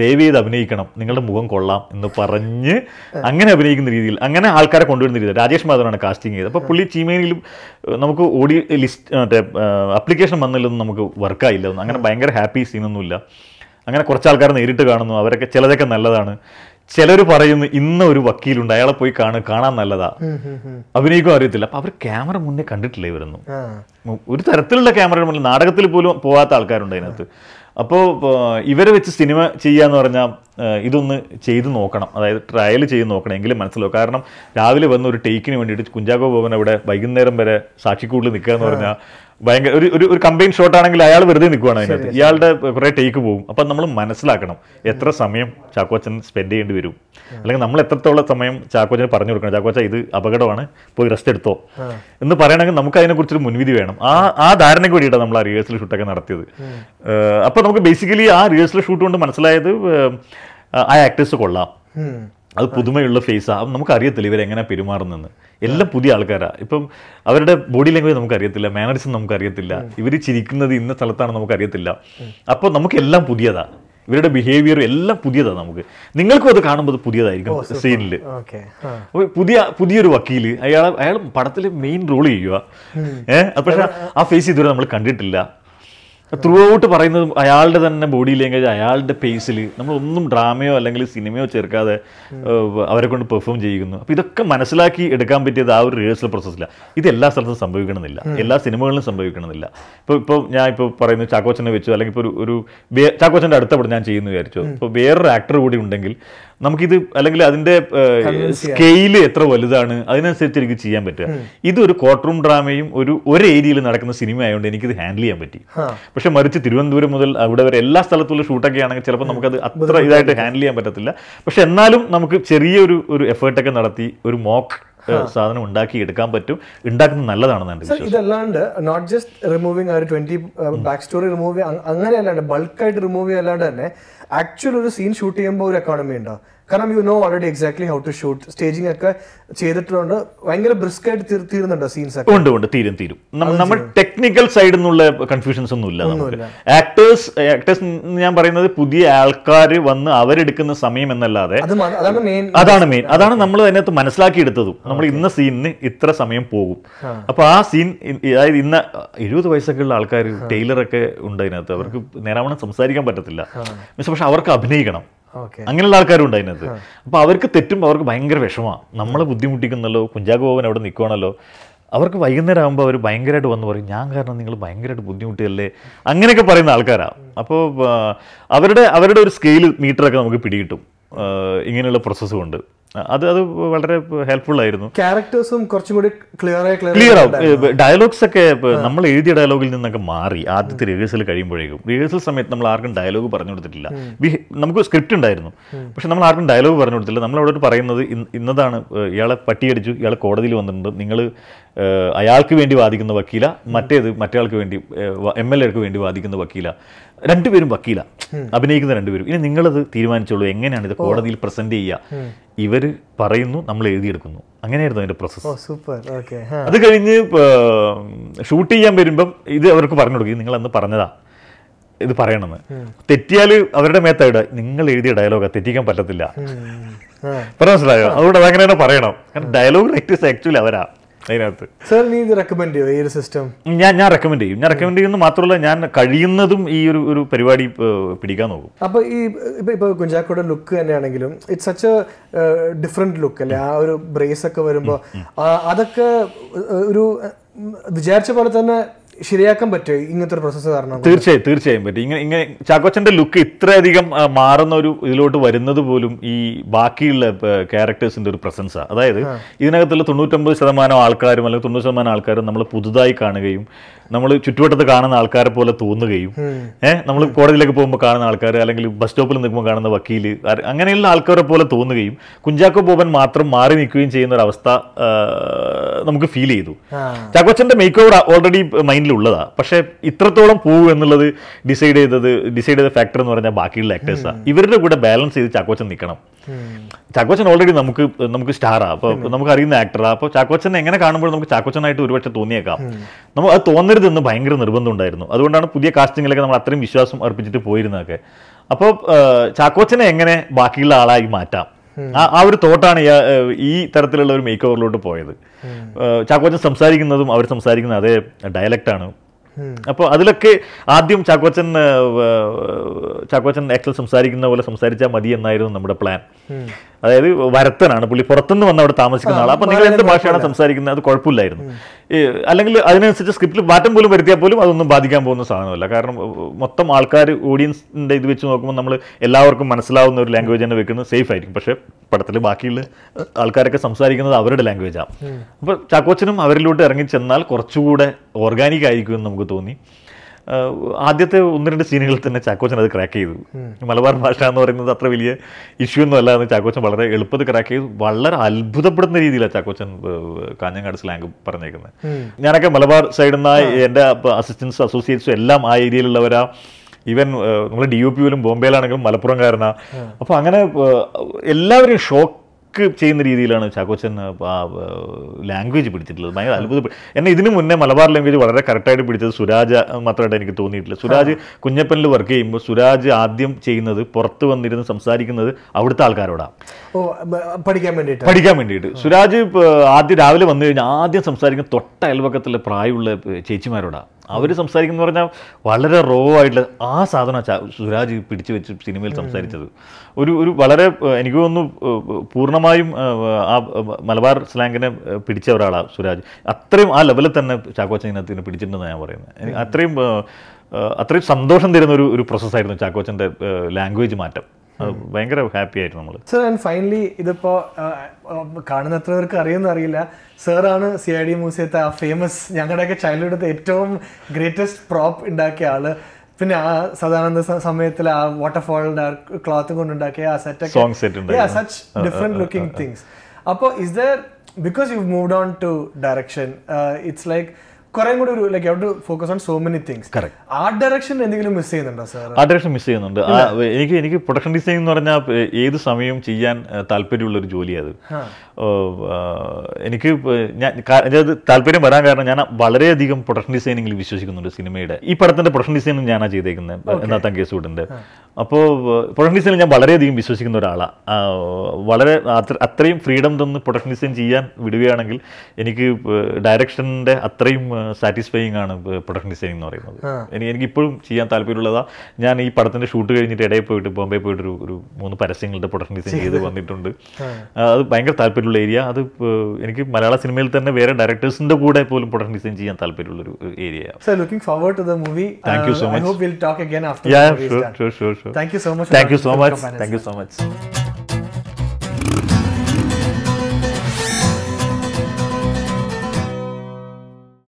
ദയവ് ചെയ്ത് അഭിനയിക്കണം നിങ്ങളുടെ മുഖം കൊള്ളാം എന്ന് പറഞ്ഞ് അങ്ങനെ അഭിനയിക്കുന്ന രീതിയിൽ അങ്ങനെ ആൾക്കാരെ കൊണ്ടുവരുന്ന രീതിയിൽ രാജേഷ് മാധവനാണ് കാസ്റ്റിംഗ് ചെയ്തത് അപ്പോൾ പുള്ളി ചീമേനിയിലും നമുക്ക് ഓടി ലിസ്റ്റ് മറ്റേ അപ്ലിക്കേഷൻ വന്നില്ലെന്നും നമുക്ക് വർക്കായില്ല അങ്ങനെ ഭയങ്കര ഹാപ്പി സീനൊന്നുമില്ല അങ്ങനെ കുറച്ച് ആൾക്കാരെ നേരിട്ട് കാണുന്നു അവരൊക്കെ ചിലതൊക്കെ നല്ലതാണ് ചിലർ പറയുന്നു ഇന്ന ഒരു വക്കീലുണ്ട് അയാളെ പോയി കാണുക കാണാൻ നല്ലതാ അഭിനയിക്കും അറിയത്തില്ല അപ്പൊ അവർ ക്യാമറ മുന്നേ കണ്ടിട്ടില്ല ഇവരൊന്നും ഒരു തരത്തിലുള്ള ക്യാമറ നാടകത്തിൽ പോലും പോകാത്ത ആൾക്കാരുണ്ട് അതിനകത്ത് അപ്പോൾ ഇവരെ വെച്ച് സിനിമ ചെയ്യാന്ന് പറഞ്ഞാൽ ഇതൊന്ന് ചെയ്ത് നോക്കണം അതായത് ട്രയൽ ചെയ്ത് നോക്കണമെങ്കിൽ മനസ്സിലാവും കാരണം രാവിലെ വന്ന ഒരു ടേക്കിന് വേണ്ടിയിട്ട് കുഞ്ചാക്കോ ബോബൻ അവിടെ വൈകുന്നേരം വരെ സാക്ഷിക്കൂട്ടിൽ നിൽക്കുക എന്ന് പറഞ്ഞാൽ ഭയങ്കര ഒരു ഒരു ഒരു കമ്പൈൻ ഷോട്ട് ആണെങ്കിൽ അയാൾ വെറുതെ നിൽക്കുവാണ് അതിനകത്ത് ഇയാളുടെ കുറേ ടേക്ക് പോകും അപ്പം നമ്മൾ മനസ്സിലാക്കണം എത്ര സമയം ചാക്കോച്ചൻ സ്പെൻഡ് ചെയ്യേണ്ടി വരും അല്ലെങ്കിൽ നമ്മൾ എത്രത്തോളം സമയം ചാക്കോച്ചന് പറഞ്ഞു കൊടുക്കണം ചാക്കോച്ച ഇത് അപകടമാണ് പോയി റെസ്റ്റ് എടുത്തോ എന്ന് പറയണമെങ്കിൽ നമുക്ക് അതിനെക്കുറിച്ചൊരു മുൻവിധി വേണം ആ ആ ധാരണയ്ക്ക് വേണ്ടിയിട്ടാണ് നമ്മൾ ആ റിഹേഴ്സൽ ഷൂട്ടൊക്കെ നടത്തിയത് അപ്പോൾ നമുക്ക് ബേസിക്കലി ആ റിഹേഴ്സൽ ഷൂട്ട് കൊണ്ട് മനസ്സിലായത് ആ ആക്ടേഴ്സ് കൊള്ളാം അത് പുതുമയുള്ള ഫേസാണ് അപ്പം അറിയത്തില്ല ഇവരെങ്ങനെ പെരുമാറുന്നെന്ന് എല്ലാം പുതിയ ആൾക്കാരാണ് ഇപ്പം അവരുടെ ബോഡി ലാംഗ്വേജ് നമുക്കറിയത്തില്ല മാനറിസം നമുക്കറിയത്തില്ല ഇവർ ചിരിക്കുന്നത് ഇന്ന സ്ഥലത്താണ് നമുക്കറിയത്തില്ല അപ്പോൾ നമുക്കെല്ലാം പുതിയതാണ് ഇവരുടെ ബിഹേവിയർ എല്ലാം പുതിയതാണ് നമുക്ക് നിങ്ങൾക്കും അത് കാണുമ്പോൾ പുതിയതായിരിക്കും സീനിൽ പുതിയ പുതിയൊരു വക്കീല് അയാൾ അയാൾ പടത്തിൽ മെയിൻ റോൾ ചെയ്യുക ഏഹ് പക്ഷേ ആ ഫേസ് ഇതുവരെ നമ്മൾ കണ്ടിട്ടില്ല ത്രൂ ഔട്ട് പറയുന്നത് അയാളുടെ തന്നെ ബോഡി ലാംഗ്വേജ് അയാളുടെ പേസിൽ നമ്മളൊന്നും ഡ്രാമയോ അല്ലെങ്കിൽ സിനിമയോ ചേർക്കാതെ അവരെ കൊണ്ട് പെർഫോം ചെയ്യുന്നു അപ്പോൾ ഇതൊക്കെ മനസ്സിലാക്കി എടുക്കാൻ പറ്റിയത് ആ ഒരു റിഹേഴ്സൽ പ്രോസസ്സിലാണ് ഇത് എല്ലാ സ്ഥലത്തും സംഭവിക്കണമെന്നില്ല എല്ലാ സിനിമകളിലും സംഭവിക്കണമെന്നില്ല ഇപ്പോൾ ഇപ്പോൾ ഞാൻ ഇപ്പോൾ പറയുന്നത് ചാക്കോച്ചനെ വെച്ചു അല്ലെങ്കിൽ ഇപ്പോൾ ഒരു ഒരു ചാക്കോച്ചൻ്റെ അടുത്ത പടം ഞാൻ ചെയ്യുന്നു വിചാരിച്ചു ഇപ്പോൾ വേറൊരു ആക്ടർ കൂടി ഉണ്ടെങ്കിൽ നമുക്കിത് അല്ലെങ്കിൽ അതിന്റെ സ്കെയില് എത്ര വലുതാണ് അതിനനുസരിച്ച് എനിക്ക് ചെയ്യാൻ പറ്റുക ഇത് ഒരു ക്വാർട്ടർ റൂം ഡ്രാമയും ഒരു ഒരു ഏരിയയിൽ നടക്കുന്ന സിനിമ ആയതുകൊണ്ട് എനിക്കിത് ഹാൻഡിൽ ചെയ്യാൻ പറ്റി പക്ഷെ മറിച്ച് തിരുവനന്തപുരം മുതൽ അവിടെ വരെ എല്ലാ സ്ഥലത്തുള്ള ഷൂട്ടൊക്കെ ആണെങ്കിൽ ചിലപ്പോൾ നമുക്കത് അത്ര ഇതായിട്ട് ഹാൻഡിൽ ചെയ്യാൻ പറ്റത്തില്ല പക്ഷെ എന്നാലും നമുക്ക് ചെറിയൊരു ഒരു എഫേർട്ടൊക്കെ നടത്തി ഒരു മോക്ക് സാധനം ഉണ്ടാക്കി എടുക്കാൻ പറ്റും ഉണ്ടാക്കുന്നത് നല്ലതാണെന്ന് ഇതല്ലാണ്ട് നോട്ട് ജസ്റ്റ് റിമൂവിങ് ആ ഒരു ട്വന്റി ബാക്ക് സ്റ്റോറി റിമൂവ് അങ്ങനെ അല്ലാണ്ട് ബൾക്കായിട്ട് റിമൂവ് ചെയ്യാല്ലാണ്ട് തന്നെ ആക്ച്വൽ ഒരു സീൻ ഷൂട്ട് ചെയ്യുമ്പോൾ ഒരു എക്കോണമി ഉണ്ടാവും കാരണം you know already exactly how to shoot staging ഒക്കെ ചെയ്തിട്ടുണ്ട് ഭയങ്കര ബ്രിസ്ക് ആയിട്ട് തീരുന്നുണ്ടോ സീൻസ് ഒക്കെ ഉണ്ട് ഉണ്ട് തീരും തീരും നമ്മൾ ടെക്നിക്കൽ സൈഡിൽ നിന്നുള്ള കൺഫ്യൂഷൻസ് ഒന്നും ഇല്ല ആക്ടേഴ്സ് ആക്ടേഴ്സ് ഞാൻ പറയുന്നത് പുതിയ ആൾക്കാർ വന്ന് അവരെടുക്കുന്ന സമയം എന്നല്ലാതെ അതാണ് മെയിൻ അതാണ് നമ്മൾ അതിനകത്ത് മനസ്സിലാക്കിയെടുത്തതും നമ്മൾ ഇന്ന സീനിന് ഇത്ര സമയം പോകും അപ്പൊ ആ സീൻ അതായത് ഇന്ന എഴുപത് വയസ്സൊക്കെ ഉള്ള ആൾക്കാർ ടൈലറൊക്കെ ഉണ്ട് അതിനകത്ത് അവർക്ക് നേരാവണ്ണം സംസാരിക്കാൻ പറ്റത്തില്ല മീൻസ് പക്ഷെ അവർക്ക് അഭിനയിക്കണം അങ്ങനെയുള്ള ആൾക്കാരും ഉണ്ട് അതിനകത്ത് അപ്പോൾ അവർക്ക് തെറ്റുമ്പോൾ അവർക്ക് ഭയങ്കര വിഷമമാണ് നമ്മളെ ബുദ്ധിമുട്ടിക്കുന്നല്ലോ കുഞ്ചാക്കോ ബോബൻ അവിടെ നിൽക്കുവാണല്ലോ അവർക്ക് വൈകുന്നേരം ആകുമ്പോൾ അവർ ഭയങ്കരമായിട്ട് വന്ന് പറയും ഞാൻ കാരണം നിങ്ങൾ ഭയങ്കരമായിട്ട് ബുദ്ധിമുട്ടിയല്ലേ അങ്ങനെയൊക്കെ പറയുന്ന ആൾക്കാരാണ് അപ്പോൾ അവരുടെ അവരുടെ ഒരു സ്കെയിൽ മീറ്ററൊക്കെ നമുക്ക് പിടികിട്ടും ഇങ്ങനെയുള്ള പ്രോസസ്സ് കൊണ്ട് അത് അത് വളരെ ഹെൽപ്ഫുൾ ആയിരുന്നു ക്യാരക്ടേഴ്സും കുറച്ചും കൂടി ക്ലിയർ ആയി ക്ലിയർ ആവും ഡയലോഗ്സ് ഒക്കെ നമ്മൾ എഴുതിയ ഡയലോഗിൽ നിന്നൊക്കെ മാറി ആദ്യത്തെ റിഹേഴ്സൽ കഴിയുമ്പോഴേക്കും റിഹേഴ്സൽ സമയത്ത് നമ്മൾ ആർക്കും ഡയലോഗ് പറഞ്ഞു കൊടുത്തിട്ടില്ല നമുക്ക് സ്ക്രിപ്റ്റ് ഉണ്ടായിരുന്നു പക്ഷെ നമ്മൾ ആർക്കും ഡയലോഗ് പറഞ്ഞു കൊടുത്തില്ല നമ്മൾ അവിടെ പറയുന്നത് ഇന്നതാണ് ഇയാളെ പട്ടിയടിച്ചു ഇയാളെ കോടതിയിൽ വന്നിട്ടുണ്ട് നിങ്ങൾ അയാൾക്ക് വേണ്ടി വാദിക്കുന്ന വക്കീല മറ്റേത് മറ്റേയാൾക്ക് വേണ്ടി എം എൽ എക്ക് വേണ്ടി വാദിക്കുന്ന വക്കീല രണ്ടുപേരും വക്കീല അഭിനയിക്കുന്ന രണ്ടുപേരും ഇനി നിങ്ങളത് തീരുമാനിച്ചോളൂ എങ്ങനെയാണ് ഇത് കോടതിയിൽ പ്രസന്റ് ചെയ്യുക ഇവർ പറയുന്നു നമ്മൾ എഴുതിയെടുക്കുന്നു അങ്ങനെയായിരുന്നു അതിന്റെ പ്രോസസ് സൂപ്പർ അത് കഴിഞ്ഞ് ഷൂട്ട് ചെയ്യാൻ വരുമ്പം ഇത് അവർക്ക് പറഞ്ഞു കൊടുക്കും നിങ്ങൾ അന്ന് പറഞ്ഞതാ ഇത് പറയണമെന്ന് തെറ്റിയാൽ അവരുടെ മേത്തയുടെ നിങ്ങൾ എഴുതിയ ഡയലോഗാ തെറ്റിക്കാൻ പറ്റത്തില്ല മനസ്സിലായോ അതുകൊണ്ട് അതങ്ങനെ തന്നെ പറയണം കാരണം ഡയലോഗ് റൈറ്റേഴ്സ് ആക്ച്വലി അവരാ അതിനകത്ത് സാർ നീ ഇത് റെക്കമെൻഡ് ചെയ്യോ ഈ ഒരു സിസ്റ്റം ഞാൻ ഞാൻ റെക്കമെൻഡ് ചെയ്യും ഞാൻ റെക്കമെൻഡ് ചെയ്യുന്നത് മാത്രമല്ല ഞാൻ കഴിയുന്നതും ഈ ഒരു ഒരു പരിപാടി പിടിക്കാൻ നോക്കും അപ്പൊ ഈ ഇപ്പൊ ഇപ്പോൾ കുഞ്ചാക്കോയുടെ ലുക്ക് തന്നെയാണെങ്കിലും ഇറ്റ്സ് സച്ച് ഡിഫറെന്റ് ലുക്ക് അല്ലെ ആ ഒരു ബ്രേസ് ഒക്കെ വരുമ്പോ അതൊക്കെ ഒരു വിചാരിച്ച പോലെ തന്നെ ശരിയാക്കാൻ പറ്റുമോ ഇങ്ങനത്തെ ഒരു പ്രോസസ്സ് കാരണം തീർച്ചയായും തീർച്ചയായും പറ്റും ഇങ്ങനെ ഇങ്ങനെ ചാക്കോച്ചന്റെ ലുക്ക് ഇത്രയധികം മാറുന്ന ഒരു ഇതിലോട്ട് വരുന്നത് പോലും ഈ ബാക്കിയുള്ള ക്യാരക്ടേഴ്സിന്റെ ഒരു പ്രസൻസാണ് അതായത് ഇതിനകത്തുള്ള തൊണ്ണൂറ്റൊമ്പത് ശതമാനം ആൾക്കാരും അല്ലെങ്കിൽ തൊണ്ണൂറ് ശതമാനം ആൾക്കാരും നമ്മൾ പുതുതായി കാണുകയും നമ്മൾ ചുറ്റുവട്ടത്ത് കാണുന്ന ആൾക്കാരെ പോലെ തോന്നുകയും ഏഹ് നമ്മൾ കോടതിയിലേക്ക് പോകുമ്പോൾ കാണുന്ന ആൾക്കാർ അല്ലെങ്കിൽ ബസ് സ്റ്റോപ്പിൽ നിൽക്കുമ്പോൾ കാണുന്ന വക്കീൽ അങ്ങനെയുള്ള ആൾക്കാരെ പോലെ തോന്നുകയും കുഞ്ചാക്കോ ബോബൻ മാത്രം മാറി നിൽക്കുകയും ചെയ്യുന്ന ഒരു അവസ്ഥ നമുക്ക് ഫീൽ ചെയ്തു ചാക്കോച്ചന്റെ മേക്ക് ഓവർ ഓൾറെഡി മൈൻഡ് ഉള്ളതാണ് പക്ഷേ ഇത്രത്തോളം പോകും എന്നുള്ളത് ഡിസൈഡ് ചെയ്തത് ഡിസൈഡ് ചെയ്ത ഫാക്ടർ എന്ന് പറഞ്ഞാൽ ബാക്കിയുള്ള ആക്ടേഴ്സാണ് ഇവരുടെ കൂടെ ബാലൻസ് ചെയ്ത് ചാക്കോച്ചൻ നിൽക്കണം ചാക്കോച്ചൻ ഓൾറെഡി നമുക്ക് നമുക്ക് സ്റ്റാറാണ് അപ്പോൾ നമുക്ക് അറിയുന്ന ആക്ടറാണ് അപ്പോൾ ചാക്കോച്ചനെ എങ്ങനെ കാണുമ്പോൾ നമുക്ക് ചാക്കോച്ചനായിട്ട് ഒരുപക്ഷെ തോന്നിയേക്കാം നമ്മൾ അത് തോന്നരുതെന്ന് ഭയങ്കര നിർബന്ധം ഉണ്ടായിരുന്നു അതുകൊണ്ടാണ് പുതിയ കാസ്റ്റിങ്ങിലൊക്കെ നമ്മൾ അത്രയും വിശ്വാസം അർപ്പിച്ചിട്ട് പോയിരുന്നതൊക്കെ അപ്പോൾ ചാക്കോച്ചനെ എങ്ങനെ ബാക്കിയുള്ള ആളായി മാറ്റാം ആ ഒരു തോട്ടാണ് ഈ തരത്തിലുള്ള ഒരു മേക്ക് ഓവറിലോട്ട് പോയത് ചാക്കോച്ചൻ സംസാരിക്കുന്നതും അവർ സംസാരിക്കുന്ന അതേ ഡയലക്റ്റാണ് അപ്പോൾ അതിലൊക്കെ ആദ്യം ചാക്കോച്ചൻ ചാക്കോച്ചൻ എക്സൽ സംസാരിക്കുന്ന പോലെ സംസാരിച്ചാൽ മതി എന്നായിരുന്നു നമ്മുടെ പ്ലാൻ അതായത് വരത്തനാണ് പുള്ളി പുറത്തുനിന്ന് വന്ന് അവിടെ താമസിക്കുന്ന ആൾ അപ്പോൾ നിങ്ങൾ എന്ത് ഭാഷയാണ് സംസാരിക്കുന്നത് അത് കുഴപ്പമില്ലായിരുന്നു അല്ലെങ്കിൽ അതിനനുസരിച്ച് സ്ക്രിപ്റ്റിൽ മാറ്റം പോലും വരുത്തിയാൽ പോലും അതൊന്നും ബാധിക്കാൻ പോകുന്ന സാധനമല്ല കാരണം മൊത്തം ആൾക്കാർ ഓഡിയൻസിൻ്റെ ഇത് വെച്ച് നോക്കുമ്പോൾ നമ്മൾ എല്ലാവർക്കും മനസ്സിലാവുന്ന ഒരു ലാംഗ്വേജ് തന്നെ വെക്കുന്നത് സേഫ് ആയിരിക്കും പക്ഷേ പടത്തിൽ ബാക്കിയുള്ള ആൾക്കാരൊക്കെ സംസാരിക്കുന്നത് അവരുടെ ലാംഗ്വേജാണ് അപ്പോൾ ചാക്കോച്ചനും അവരിലോട്ട് ഇറങ്ങി ചെന്നാൽ കുറച്ചുകൂടെ ഓർഗാനിക് ആയിരിക്കുമെന്ന് നമുക്ക് തോന്നി ആദ്യത്തെ ഒന്ന് രണ്ട് സീനുകളിൽ തന്നെ ചാക്കോച്ചൻ അത് ക്രാക്ക് ചെയ്തു മലബാർ ഭാഷ എന്ന് പറയുന്നത് അത്ര വലിയ ഇഷ്യൂ ഒന്നും അല്ല എന്ന് ചാക്കോച്ചൻ വളരെ എളുപ്പത്തിൽ ക്രാക്ക് ചെയ്തു വളരെ അത്ഭുതപ്പെടുന്ന രീതിയിലാണ് ചാക്കോച്ചൻ കാഞ്ഞങ്ങാട് സ്ലാങ് പറഞ്ഞേക്കുന്നത് ഞാനൊക്കെ മലബാർ സൈഡിൽ നിന്ന് എൻ്റെ അസിസ്റ്റൻസ് അസോസിയേറ്റ്സും എല്ലാം ആ ഏരിയയിലുള്ളവരാ ഈവൻ നമ്മൾ ഡി യു പോലും ബോംബെയിലാണെങ്കിലും മലപ്പുറംകാരനാ അപ്പോൾ അങ്ങനെ എല്ലാവരും ഷോക്ക് ചെയ്യുന്ന രീതിയിലാണ് ചാക്കോച്ചൻ ലാംഗ്വേജ് പിടിച്ചിട്ടുള്ളത് ഭയങ്കര അത്ഭുത എന്നെ ഇതിനു മുന്നേ മലബാർ ലാംഗ്വേജ് വളരെ കറക്റ്റായിട്ട് പിടിച്ചത് സുരാജ് മാത്രമായിട്ട് എനിക്ക് തോന്നിയിട്ടില്ല സുരാജ് കുഞ്ഞപ്പനിൽ വർക്ക് ചെയ്യുമ്പോൾ സുരാജ് ആദ്യം ചെയ്യുന്നത് പുറത്ത് വന്നിരുന്ന് സംസാരിക്കുന്നത് അവിടുത്തെ ആൾക്കാരോടാണ് പഠിക്കാൻ വേണ്ടിയിട്ട് പഠിക്കാൻ വേണ്ടിയിട്ട് സുരാജ് ആദ്യം രാവിലെ വന്നു കഴിഞ്ഞാൽ ആദ്യം സംസാരിക്കുന്ന തൊട്ട അയൽവക്കത്തിലെ പ്രായമുള്ള ചേച്ചിമാരോടാണ് അവർ സംസാരിക്കുന്ന പറഞ്ഞാൽ വളരെ റോ ആയിട്ടുള്ള ആ സാധനം സുരാജ് പിടിച്ചു വെച്ച് സിനിമയിൽ സംസാരിച്ചത് ഒരു ഒരു വളരെ എനിക്ക് തോന്നുന്നു പൂർണ്ണമായും ആ മലബാർ സ്ലാങ്ങിനെ പിടിച്ച ഒരാളാണ് സുരാജ് അത്രയും ആ ലെവലിൽ തന്നെ ചാക്കോച്ചൻ ഇതിനകത്ത് പിടിച്ചിട്ടുണ്ടെന്ന് ഞാൻ പറയുന്നത് അത്രയും അത്രയും സന്തോഷം തരുന്ന ഒരു ഒരു പ്രോസസ്സായിരുന്നു ചാക്കോച്ചൻ്റെ ലാംഗ്വേജ് മാറ്റം ഭയങ്കര ഹാപ്പി ആയിരുന്നു നമ്മൾ സർ ആൻഡ് ഫൈനലി ഇതിപ്പോൾ കാണുന്ന എത്ര പേർക്ക് അറിയുമെന്ന് അറിയില്ല സാറാണ് സി ഐ ഡി മ്യൂസിയത്തെ ആ ഫേമസ് ഞങ്ങളുടെയൊക്കെ ചൈൽഡ്ഹുഡത്തെ ഏറ്റവും ഗ്രേറ്റസ്റ്റ് പ്രോപ്പ് ഉണ്ടാക്കിയ ആള് പിന്നെ ആ സദാനന്ദ സമയത്തിൽ ആ വാട്ടർഫോളിന്റെ ആ ക്ലോത്ത് കൊണ്ടുണ്ടാക്കിയ ആ set such different looking things അപ്പോൾ is there because you move on to direction it's like കുറേ കൂടി ഒരു like to focus on so many things art direction എന്തെങ്കിലും മിസ് ചെയ്യുന്നുണ്ടോ സാർ ആർട്ട് ഡയറക്ഷൻ മിസ് ചെയ്യുന്നുണ്ട് എനിക്ക് എനിക്ക് പ്രൊഡക്ഷൻ ഡിസൈൻ എന്ന് പറഞ്ഞാൽ ഏത് സമയവും ചെയ്യാൻ താല്പര്യമുള്ള ഒരു ജോലിയാണ് എനിക്ക് ഞാൻ താല്പര്യം വരാൻ കാരണം ഞാൻ വളരെയധികം പ്രൊഡക്ഷൻ ഡിസൈനിങ്ങിൽ വിശ്വസിക്കുന്നുണ്ട് സിനിമയുടെ ഈ പടത്തിന്റെ പ്രൊഡക്ഷൻ ഡിസൈനും ഞാനാണ് ചെയ്തേക്കുന്നത് എന്നാത്താൻ കേസ് വിടുന്നത് അപ്പോൾ പ്രൊഡക്ഷൻ ഡിസൈനിൽ ഞാൻ വളരെയധികം വിശ്വസിക്കുന്ന ഒരാളാണ് വളരെ അത്രയും ഫ്രീഡം തന്ന് പ്രൊഡക്ഷൻ ഡിസൈൻ ചെയ്യാൻ വിടുകയാണെങ്കിൽ എനിക്ക് ഡയറക്ഷൻ്റെ അത്രയും സാറ്റിസ്ഫൈയിങ് ആണ് പ്രൊഡക്ഷൻ ഡിസൈനിങ് എന്ന് പറയുന്നത് എനിക്ക് ഇപ്പോഴും ചെയ്യാൻ താല്പര്യമുള്ളതാ ഞാൻ ഈ പടത്തിൻ്റെ ഷൂട്ട് കഴിഞ്ഞിട്ട് ഇടയിൽ പോയിട്ട് ബോംബെ പോയിട്ട് ഒരു മൂന്ന് പരസ്യങ്ങളുടെ പ്രൊഡക്ഷൻ ഡിസൈൻ ചെയ്ത് വന്നിട്ടുണ്ട് അത് ഭയങ്കര താല്പര്യം താല്പര്യമുള്ള ഏരിയ അത് എനിക്ക് മലയാള സിനിമയിൽ തന്നെ വേറെ ഡയറക്ടേഴ്സിന്റെ കൂടെ പോലും പ്രൊഡക്ഷൻ ഡിസൈൻ ചെയ്യാൻ താല്പര്യമുള്ള ഒരു area looking forward to the movie thank you so much thank you so much thank you so much thank you so much